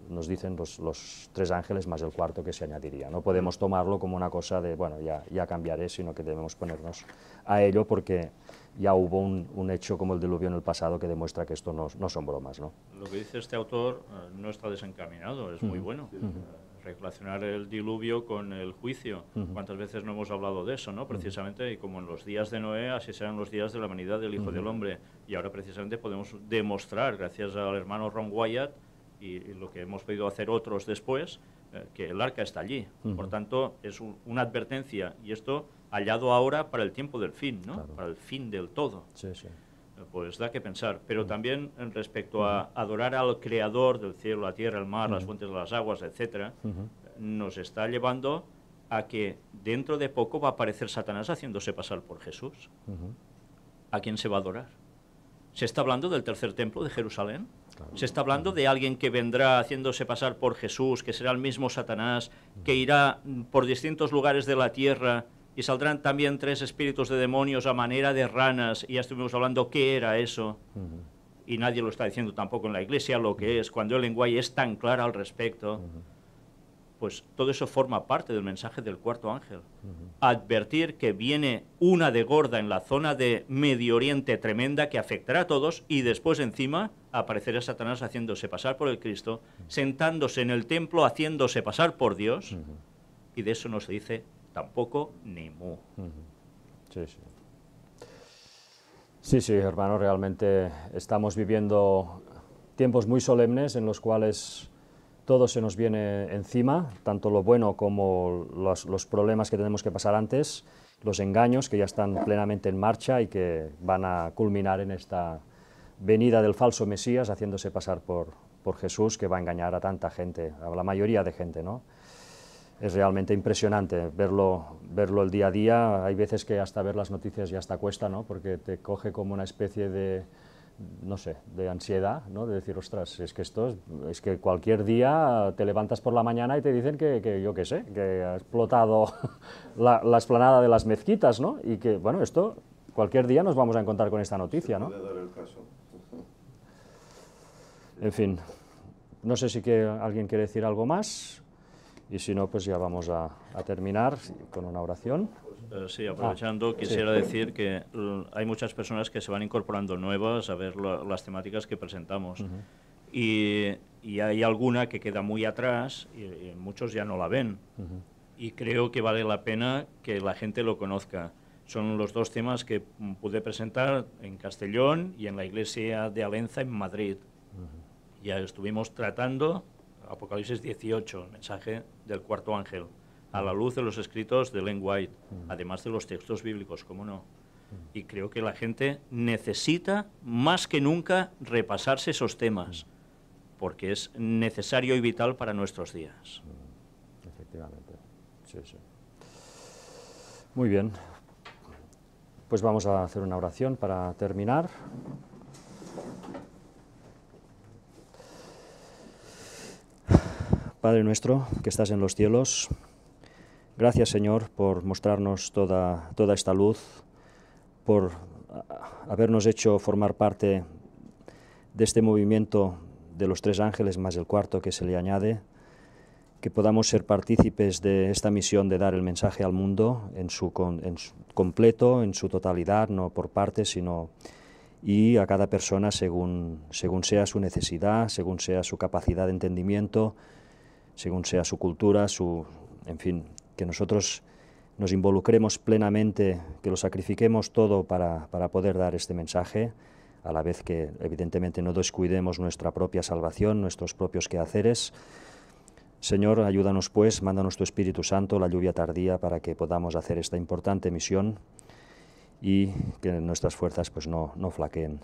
nos dicen los, tres ángeles más el cuarto que se añadiría. No podemos tomarlo como una cosa de, bueno, ya, ya cambiaré, sino que debemos ponernos a ello porque ya hubo un, hecho como el diluvio en el pasado que demuestra que esto no, no son bromas. ¿no? Lo que dice este autor eh, no está desencaminado, es muy bueno relacionar el diluvio con el juicio. ¿Cuántas veces no hemos hablado de eso, no? Precisamente, y como en los días de Noé, así serán los días de la humanidad del Hijo del Hombre. Y ahora precisamente podemos demostrar, gracias al hermano Ron Wyatt y, lo que hemos podido hacer otros después, eh, que el arca está allí. Por tanto, es una advertencia y esto hallado ahora para el tiempo del fin, ¿no? Para el fin del todo. Sí, sí pues da que pensar. Pero mm. también respecto a mm-hmm. adorar al creador del cielo, la tierra, el mar, las mm-hmm. fuentes las aguas, etcétera, mm-hmm. nos está llevando a que dentro de poco va a aparecer Satanás haciéndose pasar por Jesús. ¿A quién se va a adorar? Se está hablando del tercer templo de Jerusalén. se está hablando de alguien que vendrá haciéndose pasar por Jesús, que será el mismo Satanás, que irá por distintos lugares de la tierra y saldrán también tres espíritus de demonios a manera de ranas, y ya estuvimos hablando qué era eso. Y nadie lo está diciendo tampoco en la iglesia lo que es, cuando el lenguaje es tan claro al respecto. Pues todo eso forma parte del mensaje del cuarto ángel. Advertir que viene una de gorda en la zona de Medio Oriente tremenda que afectará a todos y después encima aparecerá Satanás haciéndose pasar por el Cristo, sentándose en el templo haciéndose pasar por Dios y de eso no se dice tampoco ni mu. Sí, sí. Sí, sí, hermano, realmente estamos viviendo tiempos muy solemnes en los cuales todo se nos viene encima, tanto lo bueno como los, problemas que tenemos que pasar antes, los engaños que ya están plenamente en marcha y que van a culminar en esta venida del falso Mesías haciéndose pasar por, por Jesús que va a engañar a tanta gente, a la mayoría de gente, ¿no? es realmente impresionante verlo, verlo el día a día. Hay veces que hasta ver las noticias ya está cuesta, ¿no? porque te coge como una especie de, no sé, de ansiedad, ¿no? de decir, ostras, es que esto, es, que cualquier día te levantas por la mañana y te dicen que, yo qué sé, que ha explotado la, la, esplanada de las mezquitas, ¿no? y que, bueno, esto, cualquier día nos vamos a encontrar con esta noticia. ¿no? En fin, no sé si que alguien quiere decir algo más. Y si no, pues ya vamos a, terminar con una oración. Eh, sí, ah, aprovechando, quisiera decir que mm, hay muchas personas que se van incorporando nuevas a ver las temáticas que presentamos. y, hay alguna que queda muy atrás y, muchos ya no la ven. Y creo que vale la pena que la gente lo conozca. Son los dos temas que mm, pude presentar en Castellón y en la iglesia de Alenza en Madrid. Ya estuvimos tratando Apocalipsis 18, mensaje del cuarto ángel, a la luz de los escritos de Len White, mm. además de los textos bíblicos, ¿cómo no? Mm. Y creo que la gente necesita más que nunca repasarse esos temas, mm. porque es necesario y vital para nuestros días. Efectivamente, sí, sí. Muy bien, pues vamos a hacer una oración para terminar. Padre nuestro que estás en los cielos, gracias Señor por mostrarnos toda, toda esta luz, por habernos hecho formar parte de este movimiento de los tres ángeles más el cuarto que se le añade, que podamos ser partícipes de esta misión de dar el mensaje al mundo en su, completo, en su totalidad, no por partes, sino y a cada persona según, según sea su necesidad, según sea su capacidad de entendimiento, según sea su cultura, su, en fin, que nosotros nos involucremos plenamente, que lo sacrifiquemos todo para, poder dar este mensaje, a la vez que evidentemente no descuidemos nuestra propia salvación, nuestros propios quehaceres. Señor, ayúdanos pues, mándanos tu Espíritu Santo, la lluvia tardía, para que podamos hacer esta importante misión y que nuestras fuerzas pues no, no flaqueen.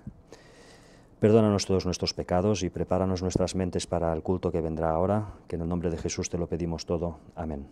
Perdónanos todos nuestros pecados y prepáranos nuestras mentes para el culto que vendrá ahora, que en el nombre de Jesús te lo pedimos todo. Amén.